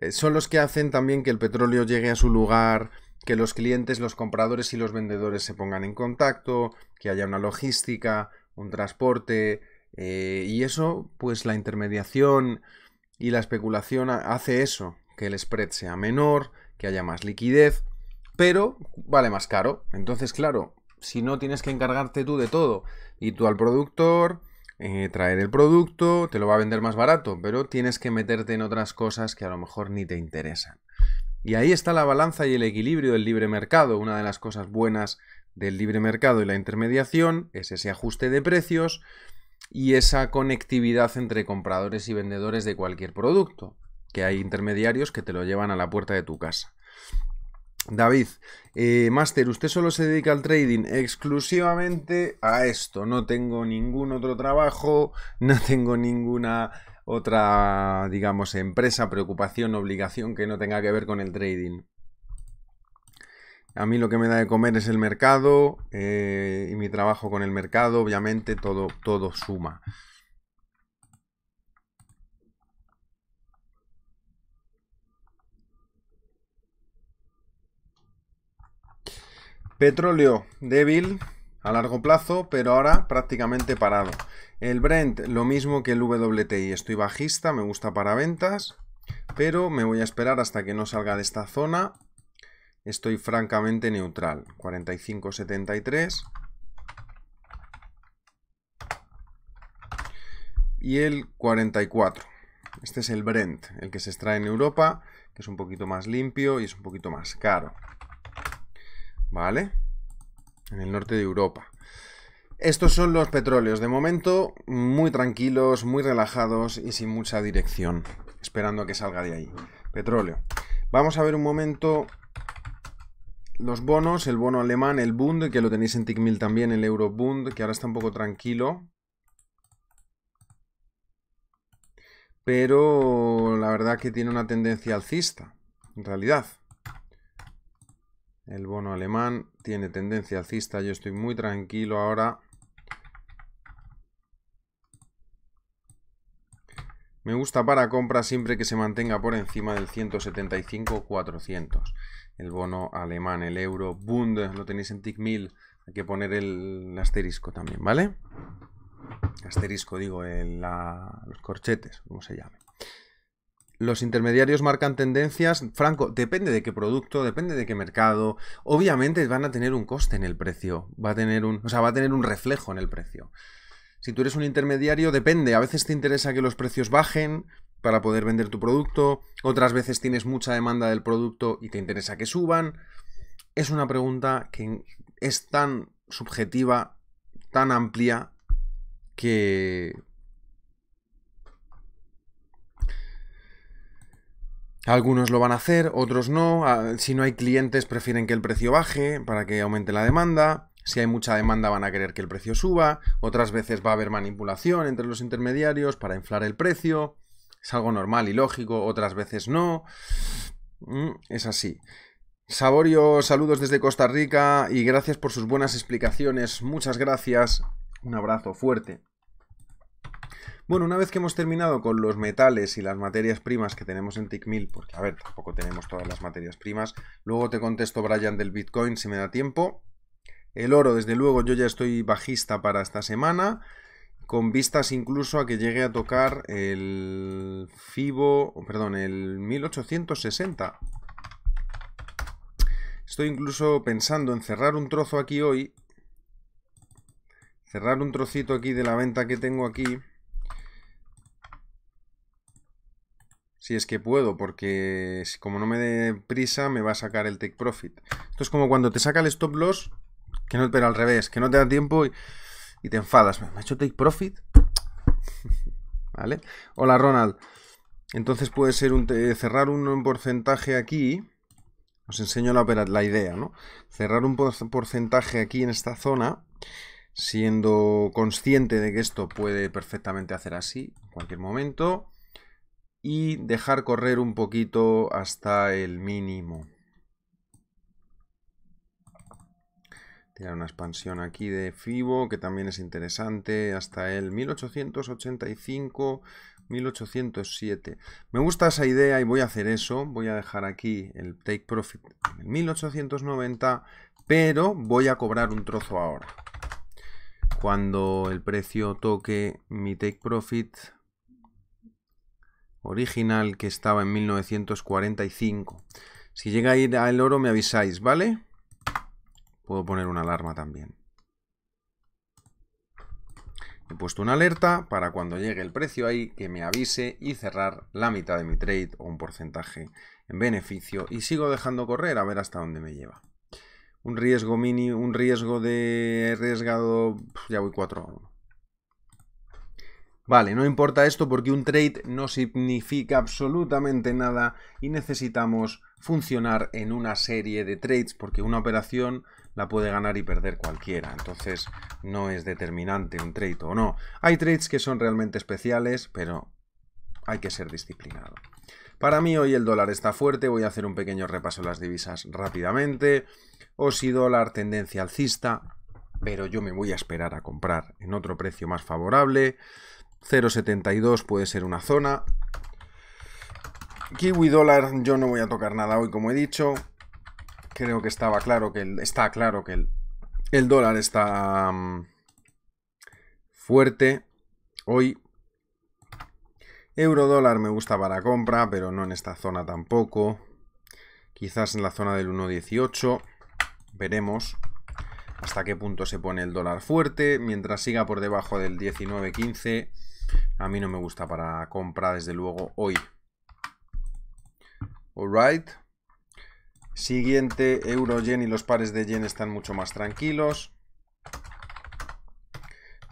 eh, son los que hacen también que el petróleo llegue a su lugar, que los clientes, los compradores y los vendedores se pongan en contacto, que haya una logística, un transporte, eh, y eso, pues la intermediación y la especulación hace eso, que el spread sea menor, que haya más liquidez, pero vale más caro. Entonces, claro, si no tienes que encargarte tú de todo. Y tú al productor, eh, traer el producto, te lo va a vender más barato, pero tienes que meterte en otras cosas que a lo mejor ni te interesan. Y ahí está la balanza y el equilibrio del libre mercado. Una de las cosas buenas del libre mercado y la intermediación es ese ajuste de precios y esa conectividad entre compradores y vendedores de cualquier producto, que hay intermediarios que te lo llevan a la puerta de tu casa. David, eh, Master, usted solo se dedica al trading exclusivamente a esto. No tengo ningún otro trabajo, no tengo ninguna otra, digamos, empresa, preocupación, obligación que no tenga que ver con el trading. A mí lo que me da de comer es el mercado eh, y mi trabajo con el mercado, obviamente todo, todo suma. Petróleo débil a largo plazo, pero ahora prácticamente parado. El Brent lo mismo que el WTI. Estoy bajista, me gusta para ventas, pero me voy a esperar hasta que no salga de esta zona. Estoy francamente neutral. 45.73. Y el 44. Este es el Brent, el que se extrae en Europa, que es un poquito más limpio y es un poquito más caro. ¿vale? En el norte de Europa. Estos son los petróleos, de momento muy tranquilos, muy relajados y sin mucha dirección, esperando a que salga de ahí. Petróleo. Vamos a ver un momento los bonos, el bono alemán, el Bund, que lo tenéis en Tickmill también, el Eurobund, que ahora está un poco tranquilo. Pero la verdad que tiene una tendencia alcista, en realidad. El bono alemán tiene tendencia alcista. Yo estoy muy tranquilo ahora. Me gusta para compra siempre que se mantenga por encima del 175-400. El bono alemán, el euro, Bund, lo tenéis en TIC 1000. Hay que poner el asterisco también, ¿vale? Asterisco, digo, los corchetes, como se llama? Los intermediarios marcan tendencias, Franco, depende de qué producto, depende de qué mercado. Obviamente van a tener un coste en el precio, va a tener un, o sea, va a tener un reflejo en el precio. Si tú eres un intermediario, depende, a veces te interesa que los precios bajen para poder vender tu producto, otras veces tienes mucha demanda del producto y te interesa que suban. Es una pregunta que es tan subjetiva, tan amplia, que Algunos lo van a hacer, otros no. Ah, si no hay clientes prefieren que el precio baje para que aumente la demanda. Si hay mucha demanda van a querer que el precio suba. Otras veces va a haber manipulación entre los intermediarios para inflar el precio. Es algo normal y lógico. Otras veces no. Mm, es así. Saborio, saludos desde Costa Rica y gracias por sus buenas explicaciones. Muchas gracias. Un abrazo fuerte. Bueno, una vez que hemos terminado con los metales y las materias primas que tenemos en TIC1000, porque a ver, tampoco tenemos todas las materias primas, luego te contesto Brian del Bitcoin si me da tiempo. El oro, desde luego, yo ya estoy bajista para esta semana, con vistas incluso a que llegue a tocar el FIBO, perdón, el 1860. Estoy incluso pensando en cerrar un trozo aquí hoy, cerrar un trocito aquí de la venta que tengo aquí, Si es que puedo, porque como no me dé prisa, me va a sacar el take profit. Esto es como cuando te saca el stop loss, que no, pero al revés, que no te da tiempo y, te enfadas. ¿Me ha hecho take profit? ¿Vale? Hola, Ronald. Entonces puede ser cerrar un porcentaje aquí. Os enseño la, la idea, ¿no? Cerrar un porcentaje aquí en esta zona, siendo consciente de que esto puede perfectamente hacer así en cualquier momento y dejar correr un poquito hasta el mínimo. Tirar una expansión aquí de FIBO, que también es interesante, hasta el 1885, 1807. Me gusta esa idea y voy a hacer eso. Voy a dejar aquí el take profit en el 1890, pero voy a cobrar un trozo ahora. Cuando el precio toque mi take profit, original que estaba en 1945. Si llega a ir al oro me avisáis, ¿vale? Puedo poner una alarma también. He puesto una alerta para cuando llegue el precio ahí que me avise y cerrar la mitad de mi trade o un porcentaje en beneficio y sigo dejando correr a ver hasta dónde me lleva. Un riesgo mini, un riesgo de arriesgado, ya voy 4 a 1. Vale, no importa esto porque un trade no significa absolutamente nada y necesitamos funcionar en una serie de trades porque una operación la puede ganar y perder cualquiera. Entonces no es determinante un trade o no. Hay trades que son realmente especiales, pero hay que ser disciplinado. Para mí hoy el dólar está fuerte, voy a hacer un pequeño repaso de las divisas rápidamente. O si dólar tendencia alcista, pero yo me voy a esperar a comprar en otro precio más favorable. 0,72 puede ser una zona. Kiwi dólar yo no voy a tocar nada hoy, como he dicho. Creo que estaba claro que está claro que el, dólar está mm, fuerte hoy. Euro dólar me gusta para compra, pero no en esta zona tampoco. Quizás en la zona del 1.18. Veremos hasta qué punto se pone el dólar fuerte. Mientras siga por debajo del 19.15, a mí no me gusta para compra, desde luego, hoy. Alright. Siguiente, euro, yen y los pares de yen están mucho más tranquilos.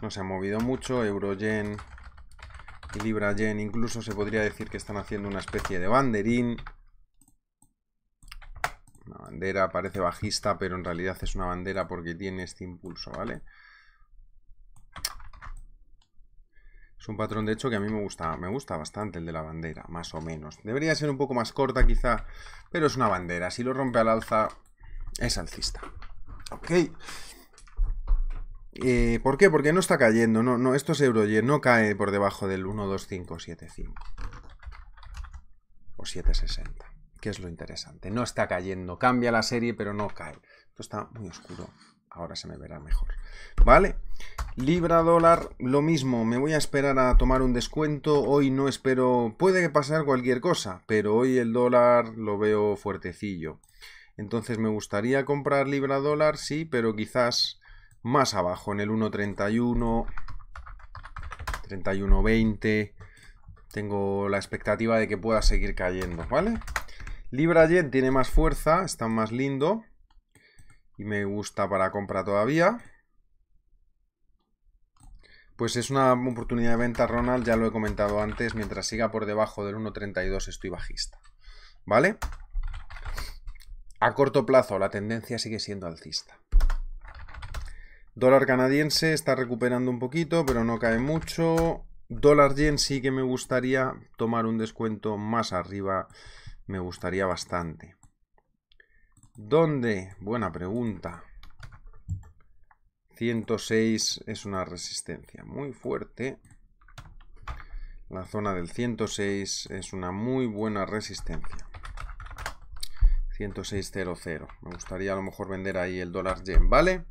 No se ha movido mucho, euro, yen y libra, yen. Incluso se podría decir que están haciendo una especie de banderín. Una bandera parece bajista, pero en realidad es una bandera porque tiene este impulso, ¿vale? Es un patrón, de hecho, que a mí me gusta, me gusta bastante el de la bandera, más o menos. Debería ser un poco más corta, quizá, pero es una bandera. Si lo rompe al alza, es alcista. Eh, ¿Por qué? Porque no está cayendo. No, no, esto es Euroyen, no cae por debajo del 5. O 60 que es lo interesante. No está cayendo, cambia la serie, pero no cae. Esto está muy oscuro, ahora se me verá mejor. ¿Vale? Libra dólar, lo mismo, me voy a esperar a tomar un descuento, hoy no espero, puede pasar cualquier cosa, pero hoy el dólar lo veo fuertecillo. Entonces me gustaría comprar libra dólar, sí, pero quizás más abajo, en el 1.31, 31.20. Tengo la expectativa de que pueda seguir cayendo, ¿vale? Libra Yen tiene más fuerza, está más lindo. Y me gusta para compra todavía. Pues es una oportunidad de venta, Ronald, ya lo he comentado antes. Mientras siga por debajo del 1.32 estoy bajista. ¿Vale? A corto plazo la tendencia sigue siendo alcista. Dólar canadiense está recuperando un poquito, pero no cae mucho. Dólar yen sí que me gustaría tomar un descuento más arriba me gustaría bastante. ¿Dónde? Buena pregunta. 106 es una resistencia muy fuerte. La zona del 106 es una muy buena resistencia. 106.00. Me gustaría a lo mejor vender ahí el dólar yen, ¿vale?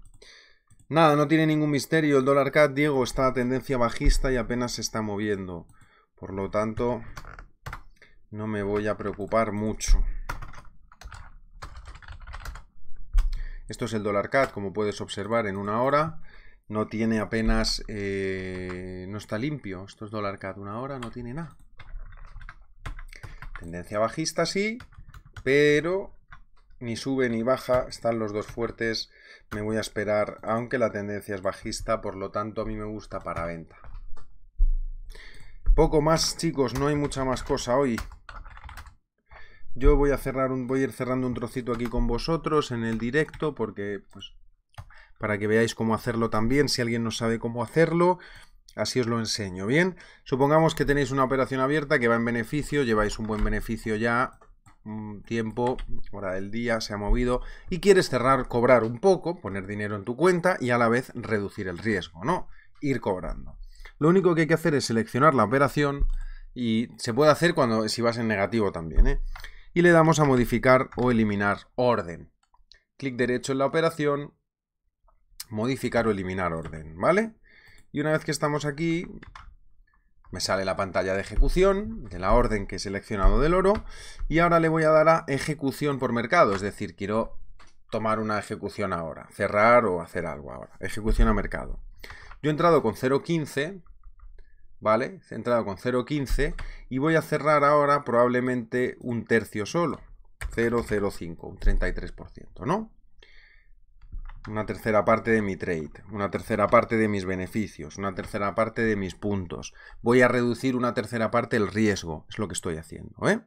Nada, no tiene ningún misterio. El dólar cat Diego, está a tendencia bajista y apenas se está moviendo. Por lo tanto, no me voy a preocupar mucho. Esto es el dólar CAD, como puedes observar en una hora. No tiene apenas... Eh, no está limpio. Esto es dólar CAD una hora, no tiene nada. Tendencia bajista sí, pero ni sube ni baja. Están los dos fuertes. Me voy a esperar, aunque la tendencia es bajista, por lo tanto a mí me gusta para venta. Poco más, chicos, no hay mucha más cosa hoy. Yo voy a cerrar un, voy a ir cerrando un trocito aquí con vosotros en el directo, porque, pues, para que veáis cómo hacerlo también, si alguien no sabe cómo hacerlo, así os lo enseño, ¿bien? Supongamos que tenéis una operación abierta que va en beneficio, lleváis un buen beneficio ya, tiempo, hora del día, se ha movido, y quieres cerrar, cobrar un poco, poner dinero en tu cuenta y a la vez reducir el riesgo, ¿no? Ir cobrando. Lo único que hay que hacer es seleccionar la operación y se puede hacer cuando si vas en negativo también. ¿eh? Y le damos a modificar o eliminar orden. Clic derecho en la operación, modificar o eliminar orden, ¿vale? Y una vez que estamos aquí, me sale la pantalla de ejecución de la orden que he seleccionado del oro y ahora le voy a dar a ejecución por mercado, es decir, quiero tomar una ejecución ahora, cerrar o hacer algo ahora, ejecución a mercado. Yo he entrado con 0.15 ¿vale? He entrado con 0,15 y voy a cerrar ahora probablemente un tercio solo, 0,05, un 33%, ¿no? Una tercera parte de mi trade, una tercera parte de mis beneficios, una tercera parte de mis puntos. Voy a reducir una tercera parte el riesgo, es lo que estoy haciendo, ¿eh?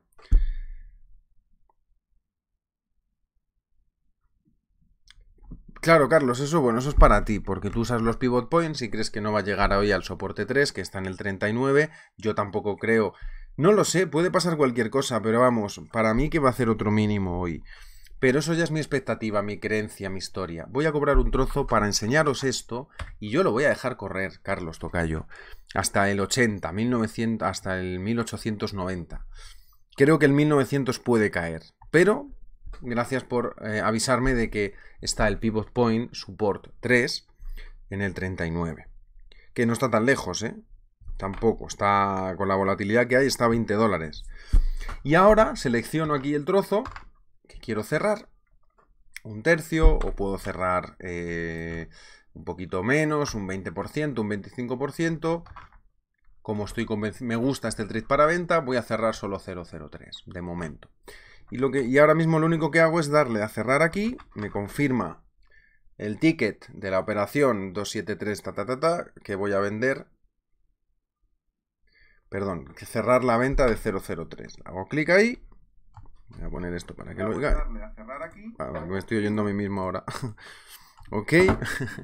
Claro, Carlos, eso bueno, eso es para ti, porque tú usas los pivot points y crees que no va a llegar hoy al soporte 3, que está en el 39. Yo tampoco creo. No lo sé, puede pasar cualquier cosa, pero vamos, para mí que va a hacer otro mínimo hoy. Pero eso ya es mi expectativa, mi creencia, mi historia. Voy a cobrar un trozo para enseñaros esto y yo lo voy a dejar correr, Carlos Tocayo, hasta el 80, 1900, hasta el 1890. Creo que el 1900 puede caer, pero Gracias por eh, avisarme de que está el pivot point support 3 en el 39. Que no está tan lejos, ¿eh? Tampoco. Está con la volatilidad que hay, está a 20 dólares. Y ahora selecciono aquí el trozo que quiero cerrar. Un tercio o puedo cerrar eh, un poquito menos, un 20%, un 25%. Como estoy convencido, me gusta este trade para venta, voy a cerrar solo 003 de momento. Y, lo que, y ahora mismo lo único que hago es darle a cerrar aquí, me confirma el ticket de la operación 273 ta, que voy a vender. Perdón, cerrar la venta de 003. Hago clic ahí. Voy a poner esto para que lo oiga. Ah, me estoy oyendo a mí mismo ahora. ok.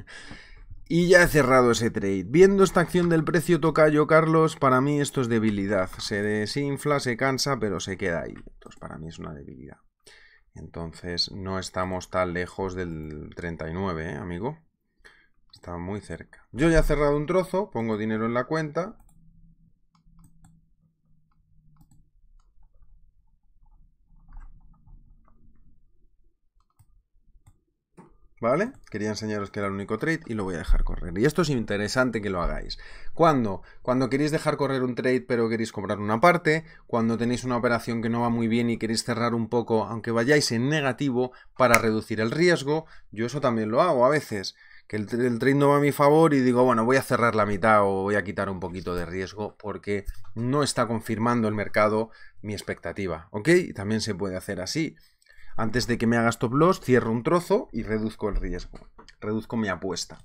Y ya he cerrado ese trade. Viendo esta acción del precio tocayo, Carlos, para mí esto es debilidad. Se desinfla, se cansa, pero se queda ahí. Entonces, para mí es una debilidad. Entonces, no estamos tan lejos del 39, ¿eh, amigo? Está muy cerca. Yo ya he cerrado un trozo, pongo dinero en la cuenta ¿Vale? Quería enseñaros que era el único trade y lo voy a dejar correr. Y esto es interesante que lo hagáis. cuando Cuando queréis dejar correr un trade pero queréis comprar una parte, cuando tenéis una operación que no va muy bien y queréis cerrar un poco, aunque vayáis en negativo, para reducir el riesgo. Yo eso también lo hago a veces, que el, el trade no va a mi favor y digo, bueno, voy a cerrar la mitad o voy a quitar un poquito de riesgo porque no está confirmando el mercado mi expectativa, ¿ok? Y también se puede hacer así. Antes de que me haga stop loss, cierro un trozo y reduzco el riesgo. Reduzco mi apuesta.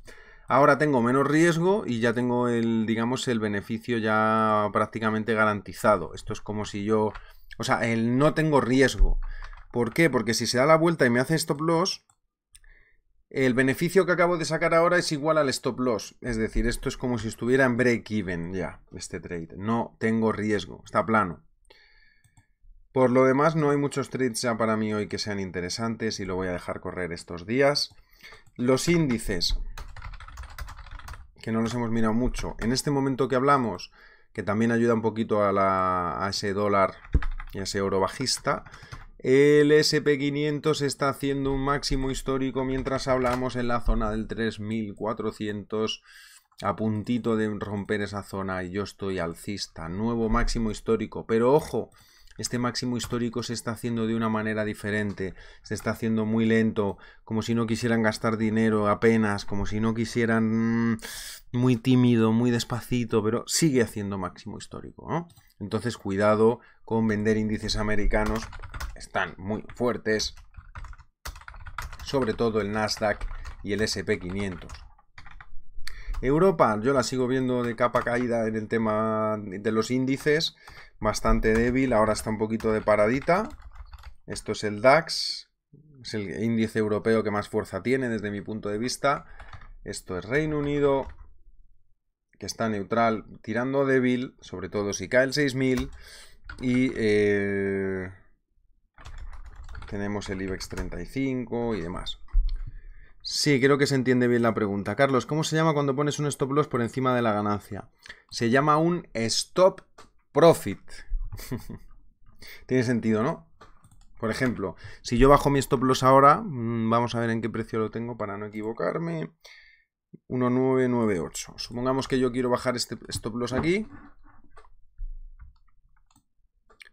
Ahora tengo menos riesgo y ya tengo el, digamos, el beneficio ya prácticamente garantizado. Esto es como si yo... O sea, el no tengo riesgo. ¿Por qué? Porque si se da la vuelta y me hace stop loss, el beneficio que acabo de sacar ahora es igual al stop loss. Es decir, esto es como si estuviera en break even ya, este trade. No tengo riesgo, está plano. Por lo demás, no hay muchos trades ya para mí hoy que sean interesantes y lo voy a dejar correr estos días. Los índices, que no los hemos mirado mucho. En este momento que hablamos, que también ayuda un poquito a, ese dólar y a ese euro bajista, el SP500 está haciendo un máximo histórico mientras hablamos en la zona del 3400 a puntito de romper esa zona y yo estoy alcista, nuevo máximo histórico, pero ojo, este máximo histórico se está haciendo de una manera diferente, se está haciendo muy lento, como si no quisieran gastar dinero apenas, como si no quisieran mm, muy tímido, muy despacito, pero sigue haciendo máximo histórico, Entonces cuidado con vender índices americanos, están muy fuertes, sobre todo el Nasdaq y el SP500. Europa, yo la sigo viendo de capa caída en el tema de los índices, bastante débil, ahora está un poquito de paradita. Esto es el DAX, es el índice europeo que más fuerza tiene desde mi punto de vista. Esto es Reino Unido, que está neutral, tirando débil, sobre todo si cae el 6000. Y eh, tenemos el IBEX 35 y demás. Sí, creo que se entiende bien la pregunta. Carlos, ¿cómo se llama cuando pones un stop loss por encima de la ganancia? Se llama un stop profit. Tiene sentido, ¿no? Por ejemplo, si yo bajo mi stop loss ahora, mm, vamos a ver en qué precio lo tengo para no equivocarme. 1998. Supongamos que yo quiero bajar este stop loss aquí.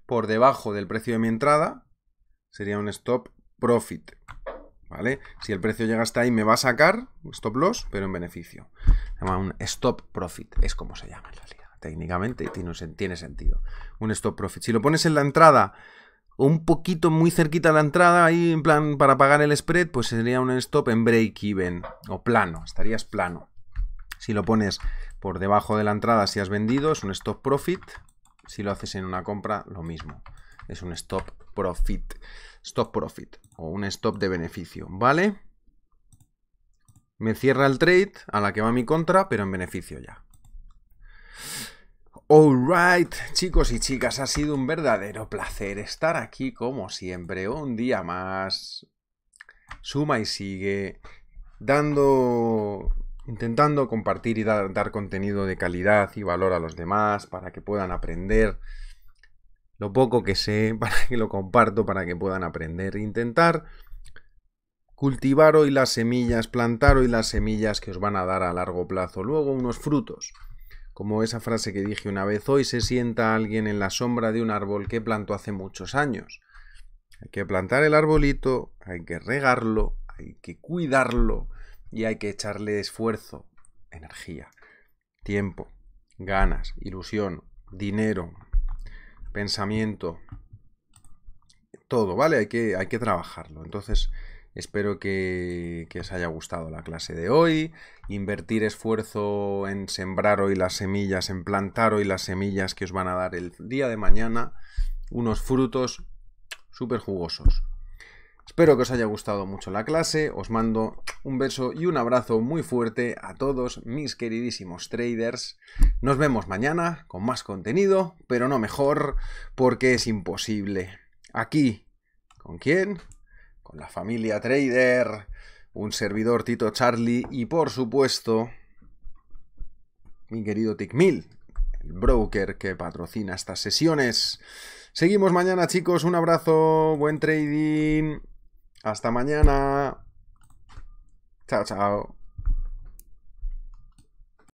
Por debajo del precio de mi entrada. Sería un stop profit. Si el precio llega hasta ahí me va a sacar stop loss, pero en beneficio. Se llama un stop profit, es como se llama en realidad. Técnicamente tiene, tiene sentido. Un stop profit. Si lo pones en la entrada un poquito muy cerquita a la entrada, ahí en plan para pagar el spread, pues sería un stop en break-even o plano, estarías plano. Si lo pones por debajo de la entrada si has vendido, es un stop profit. Si lo haces en una compra, lo mismo. Es un stop profit. Stop profit o un stop de beneficio, ¿vale? Me cierra el trade a la que va mi contra, pero en beneficio ya. Alright, chicos y chicas, ha sido un verdadero placer estar aquí como siempre, un día más. Suma y sigue dando, intentando compartir y dar, dar contenido de calidad y valor a los demás para que puedan aprender lo poco que sé para que lo comparto, para que puedan aprender. E intentar cultivar hoy las semillas, plantar hoy las semillas que os van a dar a largo plazo, luego unos frutos. Como esa frase que dije una vez, hoy se sienta alguien en la sombra de un árbol que plantó hace muchos años. Hay que plantar el arbolito, hay que regarlo, hay que cuidarlo y hay que echarle esfuerzo, energía, tiempo, ganas, ilusión, dinero, pensamiento, todo, ¿vale? Hay que, hay que trabajarlo. Entonces, espero que, que os haya gustado la clase de hoy. Invertir esfuerzo en sembrar hoy las semillas, en plantar hoy las semillas que os van a dar el día de mañana unos frutos súper jugosos. Espero que os haya gustado mucho la clase, os mando un beso y un abrazo muy fuerte a todos mis queridísimos traders. Nos vemos mañana con más contenido, pero no mejor, porque es imposible. Aquí, ¿con quién? Con la familia trader, un servidor Tito Charlie y por supuesto mi querido Tickmill, el broker que patrocina estas sesiones. Seguimos mañana chicos, un abrazo, buen trading. Hasta mañana. Chao, chao.